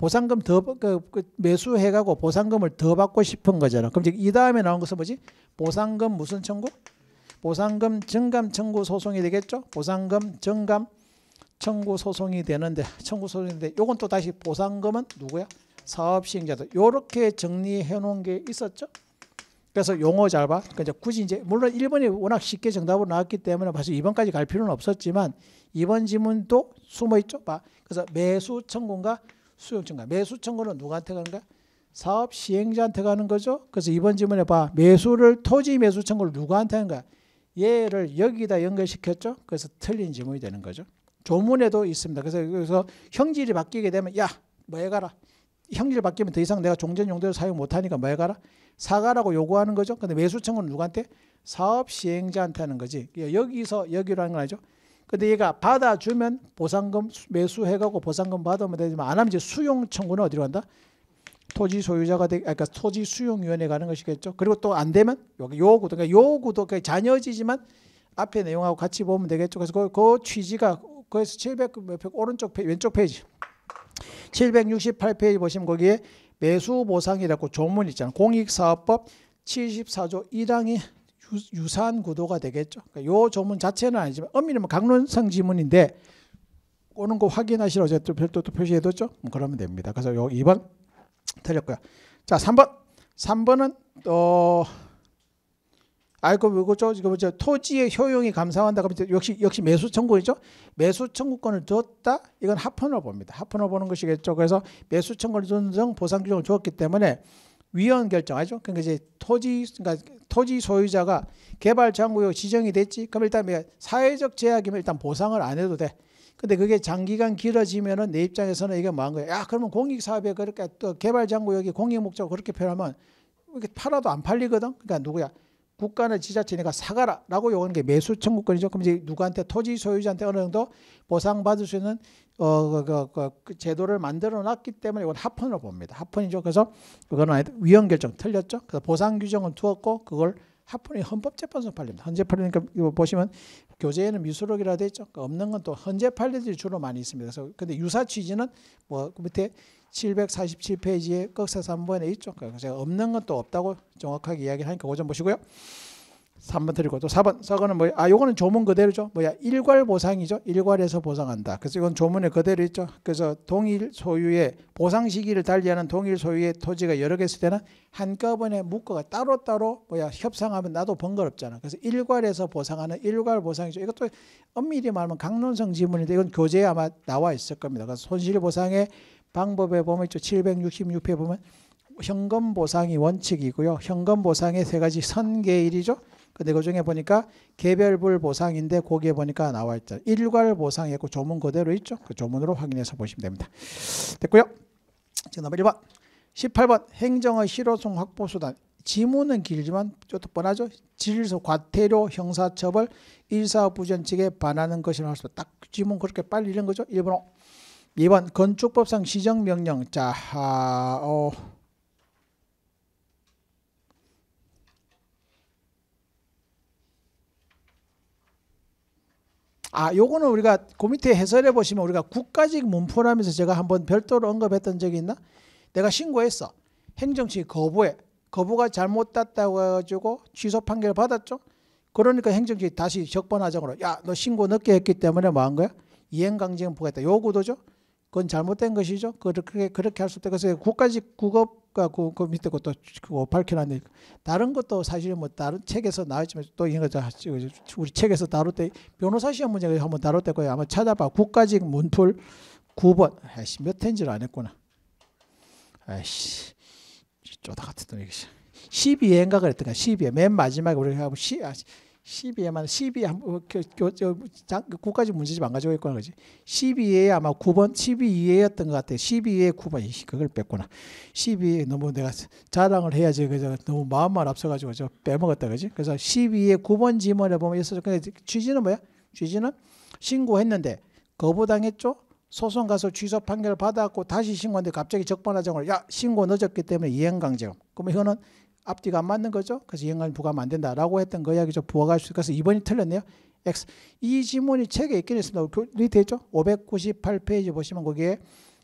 보상금 더 그, 그 매수해가고 보상금을 더 받고 싶은 거잖아. 그럼 이 다음에 나온 것은 뭐지? 보상금 무슨 청구? 보상금 증감 청구 소송이 되겠죠? 보상금 증감 청구 소송이 되는데 청구 소송인데 요건 또 다시 보상금은 누구야? 사업 시행자들. 요렇게 정리해 놓은 게 있었죠? 그래서 용어 잘 봐. 그러니까 굳이 이제 물론 1번이 워낙 쉽게 정답으로 나왔기 때문에 벌써 2번까지 갈 필요는 없었지만 2번 지문도 숨어 있죠. 봐. 그래서 매수 청구인가 수용 청구. 매수 청구는 누구한테 가는 거야? 사업 시행자한테 가는 거죠. 그래서 이번 질문에 봐. 매수를 토지 매수 청구를 누구한테 하는 거야? 얘를 여기다 연결시켰죠. 그래서 틀린 질문이 되는 거죠. 조문에도 있습니다. 그래서 그래서 형질이 바뀌게 되면 야, 뭐해 가라. 형질 바뀌면 더 이상 내가 종전 용도로 사용 못 하니까 뭐해 가라. 사가라고 요구하는 거죠. 근데 매수 청구는 누구한테? 사업 시행자한테 하는 거지. 예, 여기서 여기로 하는 건 아니죠. 근데 얘가 받아주면 보상금 매수해가고 보상금 받으면 되지만 안 하면 이제 수용 청구는 어디로 간다? 토지 소유자가 되, 그러니까 토지 수용위원회 가는 것이겠죠. 그리고 또 안 되면 여기 요구도 그러니까 요구도 그 자녀지지만 앞에 내용하고 같이 보면 되겠죠. 그래서 그, 그 취지가 그래서 700몇 오른쪽 페이지, 왼쪽 페이지 768페이지 보시면 거기에 매수 보상이라고 조문 있잖아요. 공익사업법 74조 1항이 유, 사한 구도가 되겠죠. 그러니까 요 조문 자체는 아니지만 엄밀히 뭐 강론상 지문인데 오는 거 확인하시라고 제가 또 별도 또 표시해뒀죠. 뭐 그러면 됩니다. 그래서 요 2번 틀렸고요. 자 3번 3번은 또 알고 보고죠. 지금 저 토지의 효용이 감소한다 그러면 역시 역시 매수 청구이죠. 매수 청구권을 줬다. 이건 합헌을 봅니다. 합헌을 보는 것이겠죠. 그래서 매수 청구를 존중 보상 규정을 주었기 때문에 위헌 결정하죠. 그러니까 이제 토지 그러니까 토지 소유자가 개발 장구역 지정이 됐지. 그럼 일단 뭐 사회적 제약이면 일단 보상을 안 해도 돼. 근데 그게 장기간 길어지면은 내 입장에서는 이게 망한 거야. 야, 그러면 공익 사업에 그렇게 또 개발 장구역이 공익 목적 그렇게 표현하면 이렇게 팔아도 안 팔리거든. 그러니까 누구야? 국가나 지자체 내가 사가라라고 요구하는 게 매수 청구권이죠. 그럼 이제 누구한테 토지 소유자한테 어느 정도 보상받을 수 있는 어, 그, 그, 그, 그 제도를 만들어 놨기 때문에 이건 합헌으로 봅니다. 합헌이죠. 그래서 그거는 위헌 결정 틀렸죠. 그래서 보상 규정은 두었고 그걸 합헌이 헌법재판소 팔립니다. 헌재 팔리니까 이거 보시면 교재에는 미수록이라 돼 있죠. 그 없는 건 또 헌재 팔례들이 주로 많이 있습니다. 그래서 근데 유사 취지는 뭐 그 밑에 747페이지에 꺾사서 한번에 있죠. 그러니까 제가 없는 건 또 없다고 정확하게 이야기하니까 5점 보시고요. 3번 드리고 또 4번 서거는 뭐야? 아 요거는 조문 그대로죠. 뭐야? 일괄 보상이죠. 일괄에서 보상한다. 그래서 이건 조문에 그대로 있죠. 그래서 동일 소유의 보상 시기를 달리하는 동일 소유의 토지가 여러 개 있을 때는 한꺼번에 묶어가 따로따로 뭐야 협상하면 나도 번거롭잖아. 그래서 일괄에서 보상하는 일괄 보상이죠. 이것도 엄밀히 말하면 강론성 지문인데 이건 교재에 아마 나와 있을 겁니다. 그래서 손실 보상에 방법에 보면 있죠. 766회 보면 현금 보상이 원칙이고요. 현금 보상의 세 가지 선계일이죠. 근데 그 중에 보니까 개별불 보상인데 거기에 보니까 나와 있죠. 일괄 보상이 있고 그 조문 그대로 있죠. 그 조문으로 확인해서 보시면 됩니다. 됐고요. 지금 넘버 1번. 18번 행정의 실효성 확보 수단. 지문은 길지만 저도 뻔하죠. 질서 과태료 형사처벌 일사부전칙에 반하는 것이라고 할수딱 지문 그렇게 빨리 읽는 거죠. 1번어 2번 건축법상 시정명령 자 아, 어. 아, 요거는 우리가 그 밑에 해설해 보시면 우리가 국가직 문포라면서 제가 한번 별도로 언급했던 적이 있나? 내가 신고했어. 행정처 거부해. 거부가 잘못 땄다고 해가지고 취소 판결 받았죠. 그러니까 행정처 다시 적반하장으로 야, 너 신고 늦게 했기 때문에 뭐 한 거야? 이행강제 부과했다. 요 구도죠. 그건 잘못된 것이죠. 그렇게 그렇게 할수 없다. 그래서 국가직 국업과 그, 그 밑에 것도 그거 밝혀놨는데 다른 것도 사실뭐 다른 책에서 나왔지만 또 이런 거죠. 우리 책에서 다룰 때 변호사 시험 문제 한번 다룰 때 거예요. 아마 찾아봐. 국가직 문풀 9번. 아이씨 몇 텐지를 안 했구나. 아이씨 쪼다 같은 놈이겠어. 12회인가 그랬던가 12회 맨 마지막에 우리가 하고 시, 아, 12에만 12 한그그 국까지 문제집 안 가지고 있구나 그지 12에 아마 9번 12에였던 것 같아 12에 9번 그걸 뺐구나 12에 너무 내가 자랑을 해야지 그래 너무 마음만 앞서가지고 저 빼먹었다 그지 그래서 12에 9번 지문에 보면 있어서 근데 취지는 뭐야 취지는 신고했는데 거부당했죠 소송 가서 취소 판결 받았고 다시 신고하는데 갑자기 적반하정을야 신고 늦었기 때문에 이행강제금 그러면 이거는 앞뒤가 안 맞는 거죠. 그래서 영은 부과하면 안 된다라고 했던 거 그 이야기죠. 부과가수있래서 2번이 틀렸네요. X. 이 지문이 책에 있긴 있습니다. 리 되죠? 598페이지 보시면 거기에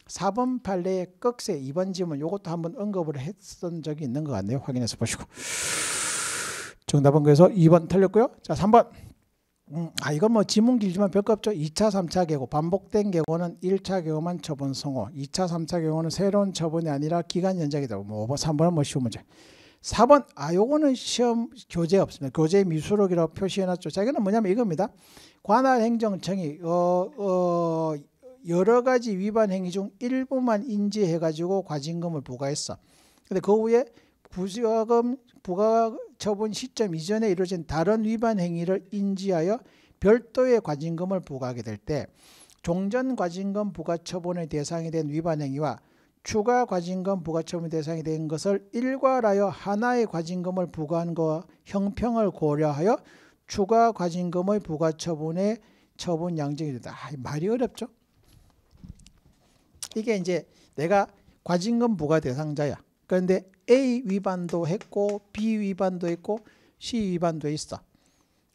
4번 판례의 끝에 2번 지문 이것도 한번 언급을 했던 적이 있는 것 같네요. 확인해서 보시고. 정답은 그래서 2번 틀렸고요. 자, 3번. 음, 아 이건 뭐 지문 길지만 별거 없죠. 2차, 3차 계고 반복된 계고는 1차 계고만 처분 성호. 2차, 3차 계고는 새로운 처분이 아니라 기간 연장이다. 뭐 5번, 뭐, 3번은 뭐 쉬운 문제. 4번 아 요거는 시험 교재 없습니다. 교재 미수록이라고 표시해놨죠. 자 이거는 뭐냐면 이겁니다. 관할 행정청이 어, 어, 여러 가지 위반 행위 중 일부만 인지해가지고 과징금을 부과했어. 근데 그 후에 부과금 부과 처분 시점 이전에 이루어진 다른 위반 행위를 인지하여 별도의 과징금을 부과하게 될 때 종전 과징금 부과 처분의 대상이 된 위반 행위와 추가 과징금 부과처분 대상이 된 것을 일괄하여 하나의 과징금을 부과한 것과 형평을 고려하여 추가 과징금의 부과처분에 처분 양정이 된다. 아, 말이 어렵죠. 이게 이제 내가 과징금 부과 대상자야. 그런데 A 위반도 했고 B 위반도 했고 C 위반도 있어.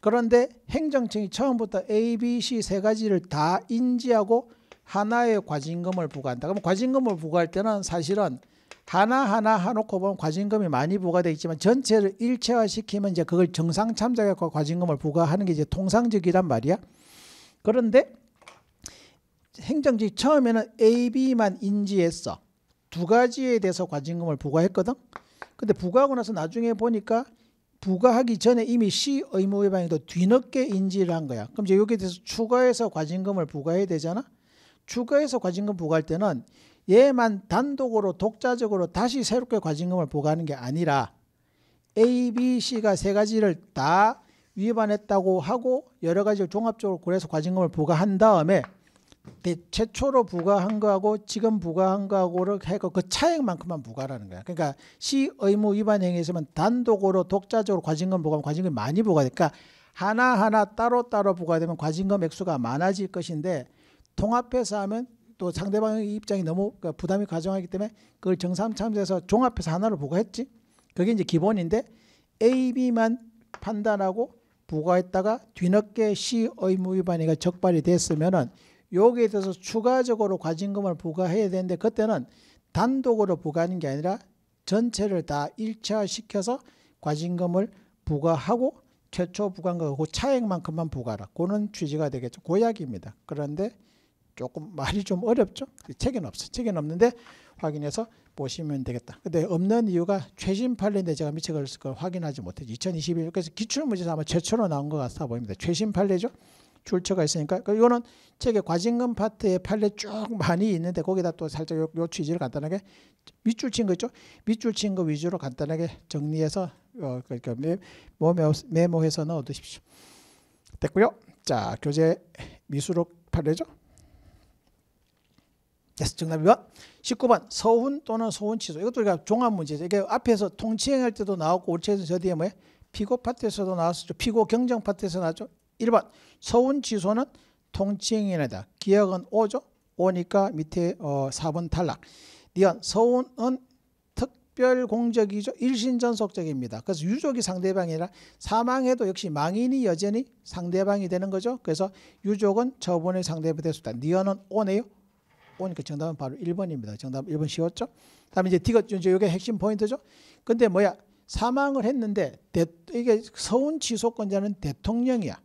그런데 행정청이 처음부터 A, B, C 세 가지를 다 인지하고 하나의 과징금을 부과한다. 그럼 과징금을 부과할 때는 사실은 하나하나 해놓고 보면 과징금이 많이 부과돼 있지만 전체를 일체화시키면 이제 그걸 정상 참작액과 과징금을 부과하는 게 이제 통상적이란 말이야. 그런데 행정직 처음에는 A, B만 인지했어. 두 가지에 대해서 과징금을 부과했거든. 근데 부과하고 나서 나중에 보니까 부과하기 전에 이미 시 의무 위반에도 뒤늦게 인지를 한 거야. 그럼 이제 여기에 대해서 추가해서 과징금을 부과해야 되잖아. 추가해서 과징금 부과할 때는 얘만 단독으로 독자적으로 다시 새롭게 과징금을 부과하는 게 아니라 A, B, C가 세 가지를 다 위반했다고 하고 여러 가지를 종합적으로 그래서 과징금을 부과한 다음에 최초로 부과한 거하고 지금 부과한 거하고를 해서 그 차액만큼만 부과라는 거야. 그러니까 시 의무 위반 행위에서만 단독으로 독자적으로 과징금 부과하면 과징금이 많이 부과되니까 그러니까 하나하나 따로따로 부과되면 과징금 액수가 많아질 것인데 통합해서 하면 또 상대방의 입장이 너무 그러니까 부담이 가정하기 때문에 그걸 정상참조해서 종합해서 하나로 부과했지. 그게 이제 기본인데 A, B만 판단하고 부과했다가 뒤늦게 C 의무 위반이가 적발이 됐으면은 여기에 대해서 추가적으로 과징금을 부과해야 되는데 그때는 단독으로 부과하는 게 아니라 전체를 다일차시켜서 과징금을 부과하고 최초 부과한 거고 차액만큼만 부과라. 하 그런 취지가 되겠죠. 고약입니다. 그 그런데 조금 말이 좀 어렵죠. 책에 없어. 책에 없는데 확인해서 보시면 되겠다. 근데 없는 이유가 최신 판례인데 제가 미처 그걸 확인하지 못했죠. 2021 그래서 기출문제에서 아마 최초로 나온 것 같아 보입니다. 최신 판례죠. 출처가 있으니까 그러니까 이거는 책에 과징금 파트에 판례 쭉 많이 있는데 거기다 또 살짝 요, 요 취지를 간단하게 밑줄 친 거죠. 밑줄 친 거 위주로 간단하게 정리해서 어, 그러니까 뭐 메모, 메모해서 넣어두십시오. 됐고요. 자 교재 미수록 판례죠. 됐어. 정답이 몇? 19번 서훈 또는 소훈 취소. 이것도 우리가 종합 문제죠. 이게 앞에서 통치행할 때도 나왔고 우리 에서저 뒤에 뭐예 피고 파트에서도 나왔었죠. 피고 경정 파트에서 나왔죠. 1번 서훈 취소는 통치행이다 기억은 오죠. 오니까 밑에 어, 4번 탈락. 니언 서훈은 특별 공적이죠. 일신전속적입니다. 그래서 유족이 상대방이 라 사망해도 역시 망인이 여전히 상대방이 되는 거죠. 그래서 유족은 저분의 상대부 될수 있다. 니언은 오네요. 보니까 정답은 바로 1번입니다. 정답 1번 쉬웠죠? 다음에 이제 디귿 이제 이게 핵심 포인트죠. 근데 뭐야? 사망을 했는데 대, 이게 서운 취소권자는 대통령이야.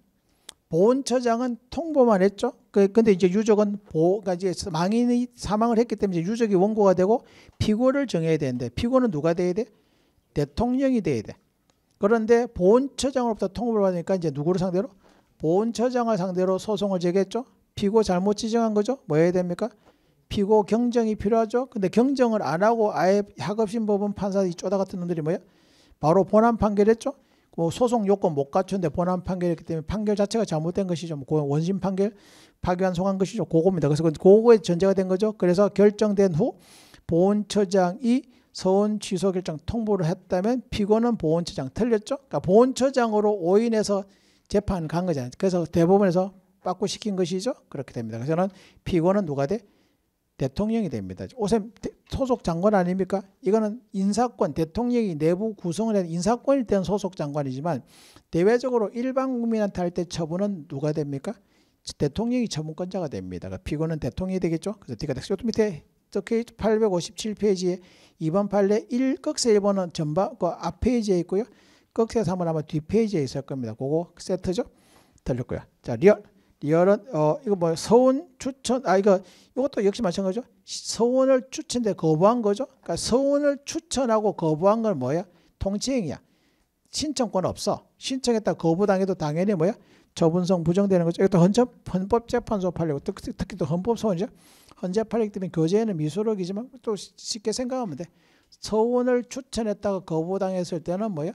보훈처장은 통보만 했죠. 그, 근데 이제 유족은 보가 그러니까 이제 망인이 사망을 했기 때문에 유족이 원고가 되고 피고를 정해야 되는데 피고는 누가 돼야 돼? 대통령이 돼야 돼. 그런데 보훈처장으로부터 통보를 받으니까 이제 누구를 상대로? 보훈처장을 상대로 소송을 제기했죠. 피고 잘못 지정한 거죠. 뭐 해야 됩니까? 피고 경정이 필요하죠. 근데 경정을 안 하고 아예 학업심 법원 판사 이 쪼다 같은 놈들이 뭐야? 바로 본안 판결했죠. 뭐 소송 요건 못 갖췄는데 본안 판결했기 때문에 판결 자체가 잘못된 것이죠. 뭐 원심 판결 파기환 송한 것이죠. 그겁니다. 그래서 그거에 전제가 된 거죠. 그래서 결정된 후 보훈처장이 서원 취소 결정 통보를 했다면 피고는 보훈처장 틀렸죠. 그러니까 보훈처장으로 오인해서 재판 간 거잖아요. 그래서 대법원에서 빠꾸 시킨 것이죠. 그렇게 됩니다. 그래서 는 피고는 누가 돼? 대통령이 됩니다. 오셈 소속 장관 아닙니까? 이거는 인사권, 대통령이 내부 구성을 한 인사권일 때는 소속 장관이지만 대외적으로 일반 국민한테 할 때 처분은 누가 됩니까? 대통령이 처분권자가 됩니다. 그러니까 피고는 대통령이 되겠죠. 그래서 디가텍스 밑에 857페이지에 2번 판례 1 끝에 1번은 전방 그 앞페이지에 있고요. 끝에 3번 아마 뒷페이지에 있을 겁니다. 그거 세트죠? 틀렸고요. 자 리얼 리얼은 어 이거 뭐 서운 추천 아 이거 이것도 역시 마찬가지죠. 서운을 추천데 거부한 거죠. 그러니까 서운을 추천하고 거부한 건 뭐야? 통치행위야. 신청권 없어. 신청했다 거부당해도 당연히 뭐야? 저분성 부정되는 거죠. 이것도 헌법, 헌법재판소 판례고 특히, 특히 또 헌법소원이죠. 헌재 판례기 때문에 교재에는 미수록이지만 또 쉽게 생각하면 돼. 서원을 추천했다가 거부당했을 때는 뭐야?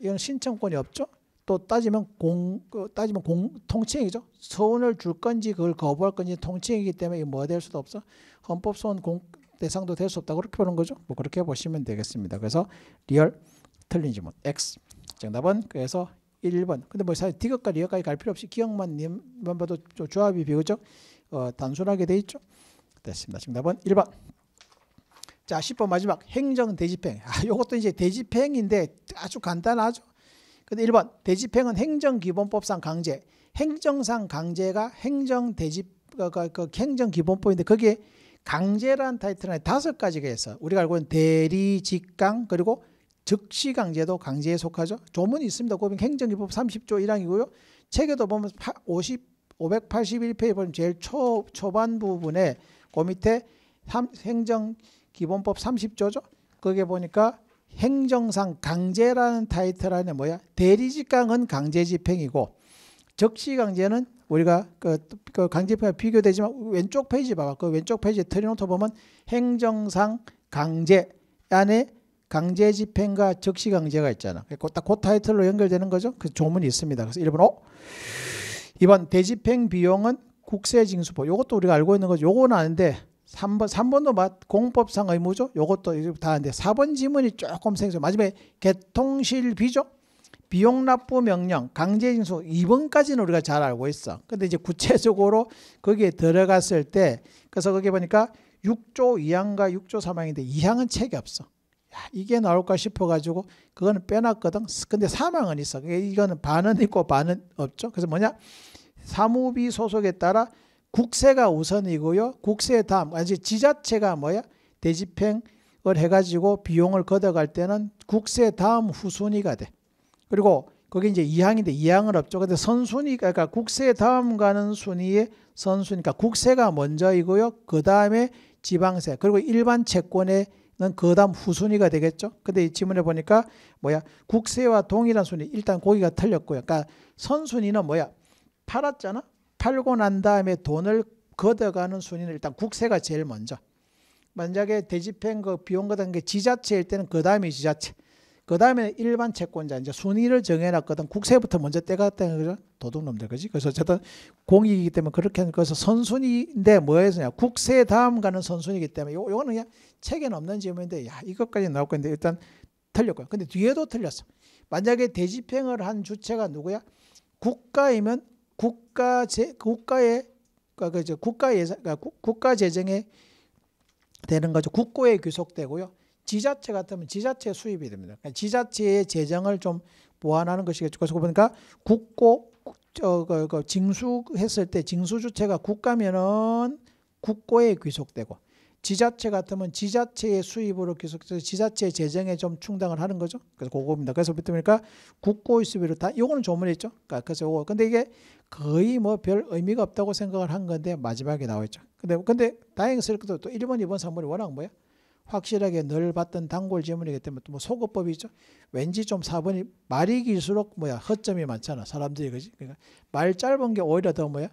이건 신청권이 없죠. 또 따지면 공 그 따지면 공 통치행위죠. 소원을 줄 건지 그걸 거부할 건지 통치행이기 때문에 이게 뭐가 될 수도 없어. 헌법 소원 공 대상도 될 수 없다 그렇게 보는 거죠. 뭐 그렇게 보시면 되겠습니다. 그래서 리얼 틀린 지문 X 정답은 그래서 1번. 근데 뭐 사실 디귿과 리얼까지 갈 필요 없이 기억만 님만 봐도 조합이 비교적 어, 단순하게 돼 있죠. 됐습니다. 정답은 1번. 자, 10번 마지막 행정 대집행. 아, 요것도 이제 대집행인데 아주 간단하죠. 근데 1번 대집행은 행정기본법상 강제. 행정상 강제가 행정 대집 그, 그, 그 행정 기본법인데 거기에 강제란 타이틀 안에 다섯 가지가 있어. 우리가 알고 있는 대리, 직강 그리고 즉시 강제도 강제에 속하죠. 조문이 있습니다. 고빙 행정기법 30조 1항이고요. 책에도 보면 50 581페이지 보면 제일 초 초반 부분에 그 밑에 행정기본법 30조죠. 거기에 보니까 행정상 강제라는 타이틀 안에 뭐야? 대리직강은 강제집행이고 적시강제는 우리가 그, 그강제집 비교되지만 왼쪽 페이지 봐봐. 그 왼쪽 페이지 틀어놓다 보면 행정상 강제 안에 강제집행과 적시강제가 있잖아. 딱그 타이틀로 연결되는 거죠. 그 조문이 있습니다. 그래서 1번 어? 이번 대집행 비용은 국세징수법. 이것도 우리가 알고 있는 거죠. 요거는 아는데 3번, 3번도 맞, 공법상 의무죠. 요것도 다인데 4번 지문이 조금 생겨. 마지막에 개통실 비죠. 비용 납부 명령, 강제 징수 2번까지는 우리가 잘 알고 있어. 근데 이제 구체적으로 거기에 들어갔을 때 그래서 거기 보니까 6조 2항과 6조 3항인데 2항은 책이 없어. 야, 이게 나올까 싶어 가지고 그거는 빼놨거든. 근데 3항은 있어. 이거는 반은 있고 반은 없죠. 그래서 뭐냐? 사무비 소속에 따라 국세가 우선이고요. 국세 다음 아니 지자체가 뭐야? 대집행을 해가지고 비용을 걷어갈 때는 국세 다음 후순위가 돼. 그리고 그게 이제 이항인데이항은 없죠. 근데 선순위 그러니까 국세 다음 가는 순위의 선순위니까 그러니까 국세가 먼저이고요. 그 다음에 지방세 그리고 일반 채권에 는그 다음 후순위가 되겠죠. 근데 이질문에 보니까 뭐야 국세와 동일한 순위 일단 고기가 틀렸고요. 그러니까 선순위는 뭐야 팔았잖아. 팔고 난 다음에 돈을 걷어가는 순위는 일단 국세가 제일 먼저. 만약에 대집행 그 비용 걷은 게 지자체일 때는 그다음에 지자체. 그 다음에 일반 채권자 이제 순위를 정해놨거든. 국세부터 먼저 떼갔다는 거죠. 도둑놈들 그지? 그래서 어쨌든 공익이기 때문에 그렇게 하는 그서 선순위인데 뭐였느냐? 국세 다음 가는 선순위이기 때문에 요 요거는 그냥 책에는 없는 질문인데 야 이것까지 나올 건데 일단 틀렸고요. 근데 뒤에도 틀렸어. 만약에 대집행을 한 주체가 누구야? 국가이면 국가 재 국가의 그러니까 이 국가 예산 그러니까 국가 재정에 되는 거죠. 국고에 귀속되고요. 지자체 같으면 지자체 수입이 됩니다. 그러니까 지자체의 재정을 좀 보완하는 것이겠죠. 그래서 보니까 국고 저, 그, 그, 징수했을 때 징수 주체가 국가면은 국고에 귀속되고 지자체 같으면 지자체의 수입으로 계속해서 지자체 재정에 좀 충당을 하는 거죠. 그래서 고겁니다 그래서 보니까 국고의 수비로다 요거는 조문했죠. 그러니까 그래서 니까그 요거 근데 이게 거의 뭐 별 의미가 없다고 생각을 한 건데 마지막에 나와 있죠. 근데 근데 다행스럽게도 또 1번, 2번, 3번이 워낙 뭐야? 확실하게 늘 받던 단골 지문이기 때문에 또 뭐 소거법이죠. 있 왠지 좀 4번이 말이 길수록 뭐야? 허점이 많잖아. 사람들이 그지? 그러니까 말 짧은 게 오히려 더 뭐야?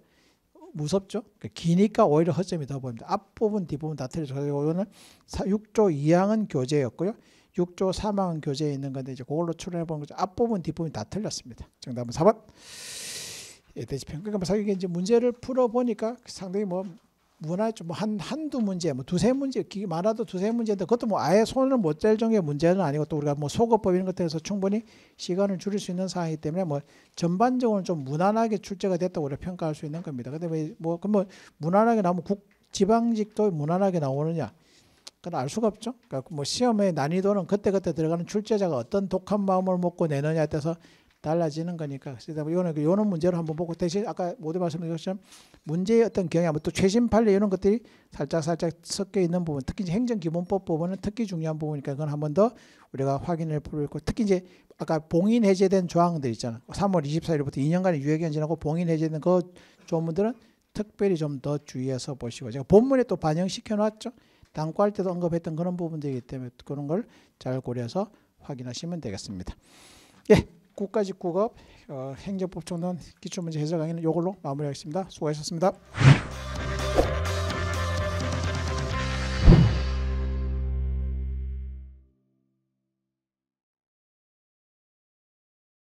무섭죠. 그러니까 기니까 오히려 허점이 더 보입니다. 앞부분 뒷부분 다 틀려서 이거 6조 2항은 교재였고요. 6조 3항은 교재에 있는 건데 이제 그걸로 출연해 본 거죠. 앞부분 뒷부분다 틀렸습니다. 정답은 4번. 예, 대지평. 그러니까 뭐 이게 이제 문제를 풀어 보니까 상당히 뭐 문화 좀한 한두 문제 뭐 두세 문제 많아도 두세 문제인데 그것도 뭐 아예 손을 못 댈 정도의 문제는 아니고 또 우리가 뭐 소거법 이런 것들에서 충분히 시간을 줄일 수 있는 상황이기 때문에 뭐 전반적으로 좀 무난하게 출제가 됐다고 우리가 평가할 수 있는 겁니다. 근데 뭐, 뭐 그럼 뭐 무난하게 나오면 국 지방직도 무난하게 나오느냐? 그건 알 수가 없죠. 그러니까 뭐 시험의 난이도는 그때 그때 들어가는 출제자가 어떤 독한 마음을 먹고 내느냐에 따라서 달라지는 거니까. 그래서 이거는 그 요런 문제를 한번 보고 대신 아까 모두 말씀드린 것처럼 문제의 어떤 경향, 또 최신 판례 이런 것들이 살짝 살짝 섞여 있는 부분, 특히 이제 행정기본법 부분은 특히 중요한 부분이니까 그건 한번더 우리가 확인할 필요 고 특히 이제 아까 봉인 해제된 조항들 있잖아. 3월 24일부터 2년간의 유예기간 지나고 봉인 해제된 그 조문들은 특별히 좀 더 주의해서 보시고 제가 본문에 또 반영시켜 놨죠. 당과할 때도 언급했던 그런 부분들이기 때문에 그런 걸 잘 고려해서 확인하시면 되겠습니다. 예. 9과 직구급 어, 행정법 총론 기초문제 해설 강의는 이걸로 마무리하겠습니다. 수고하셨습니다.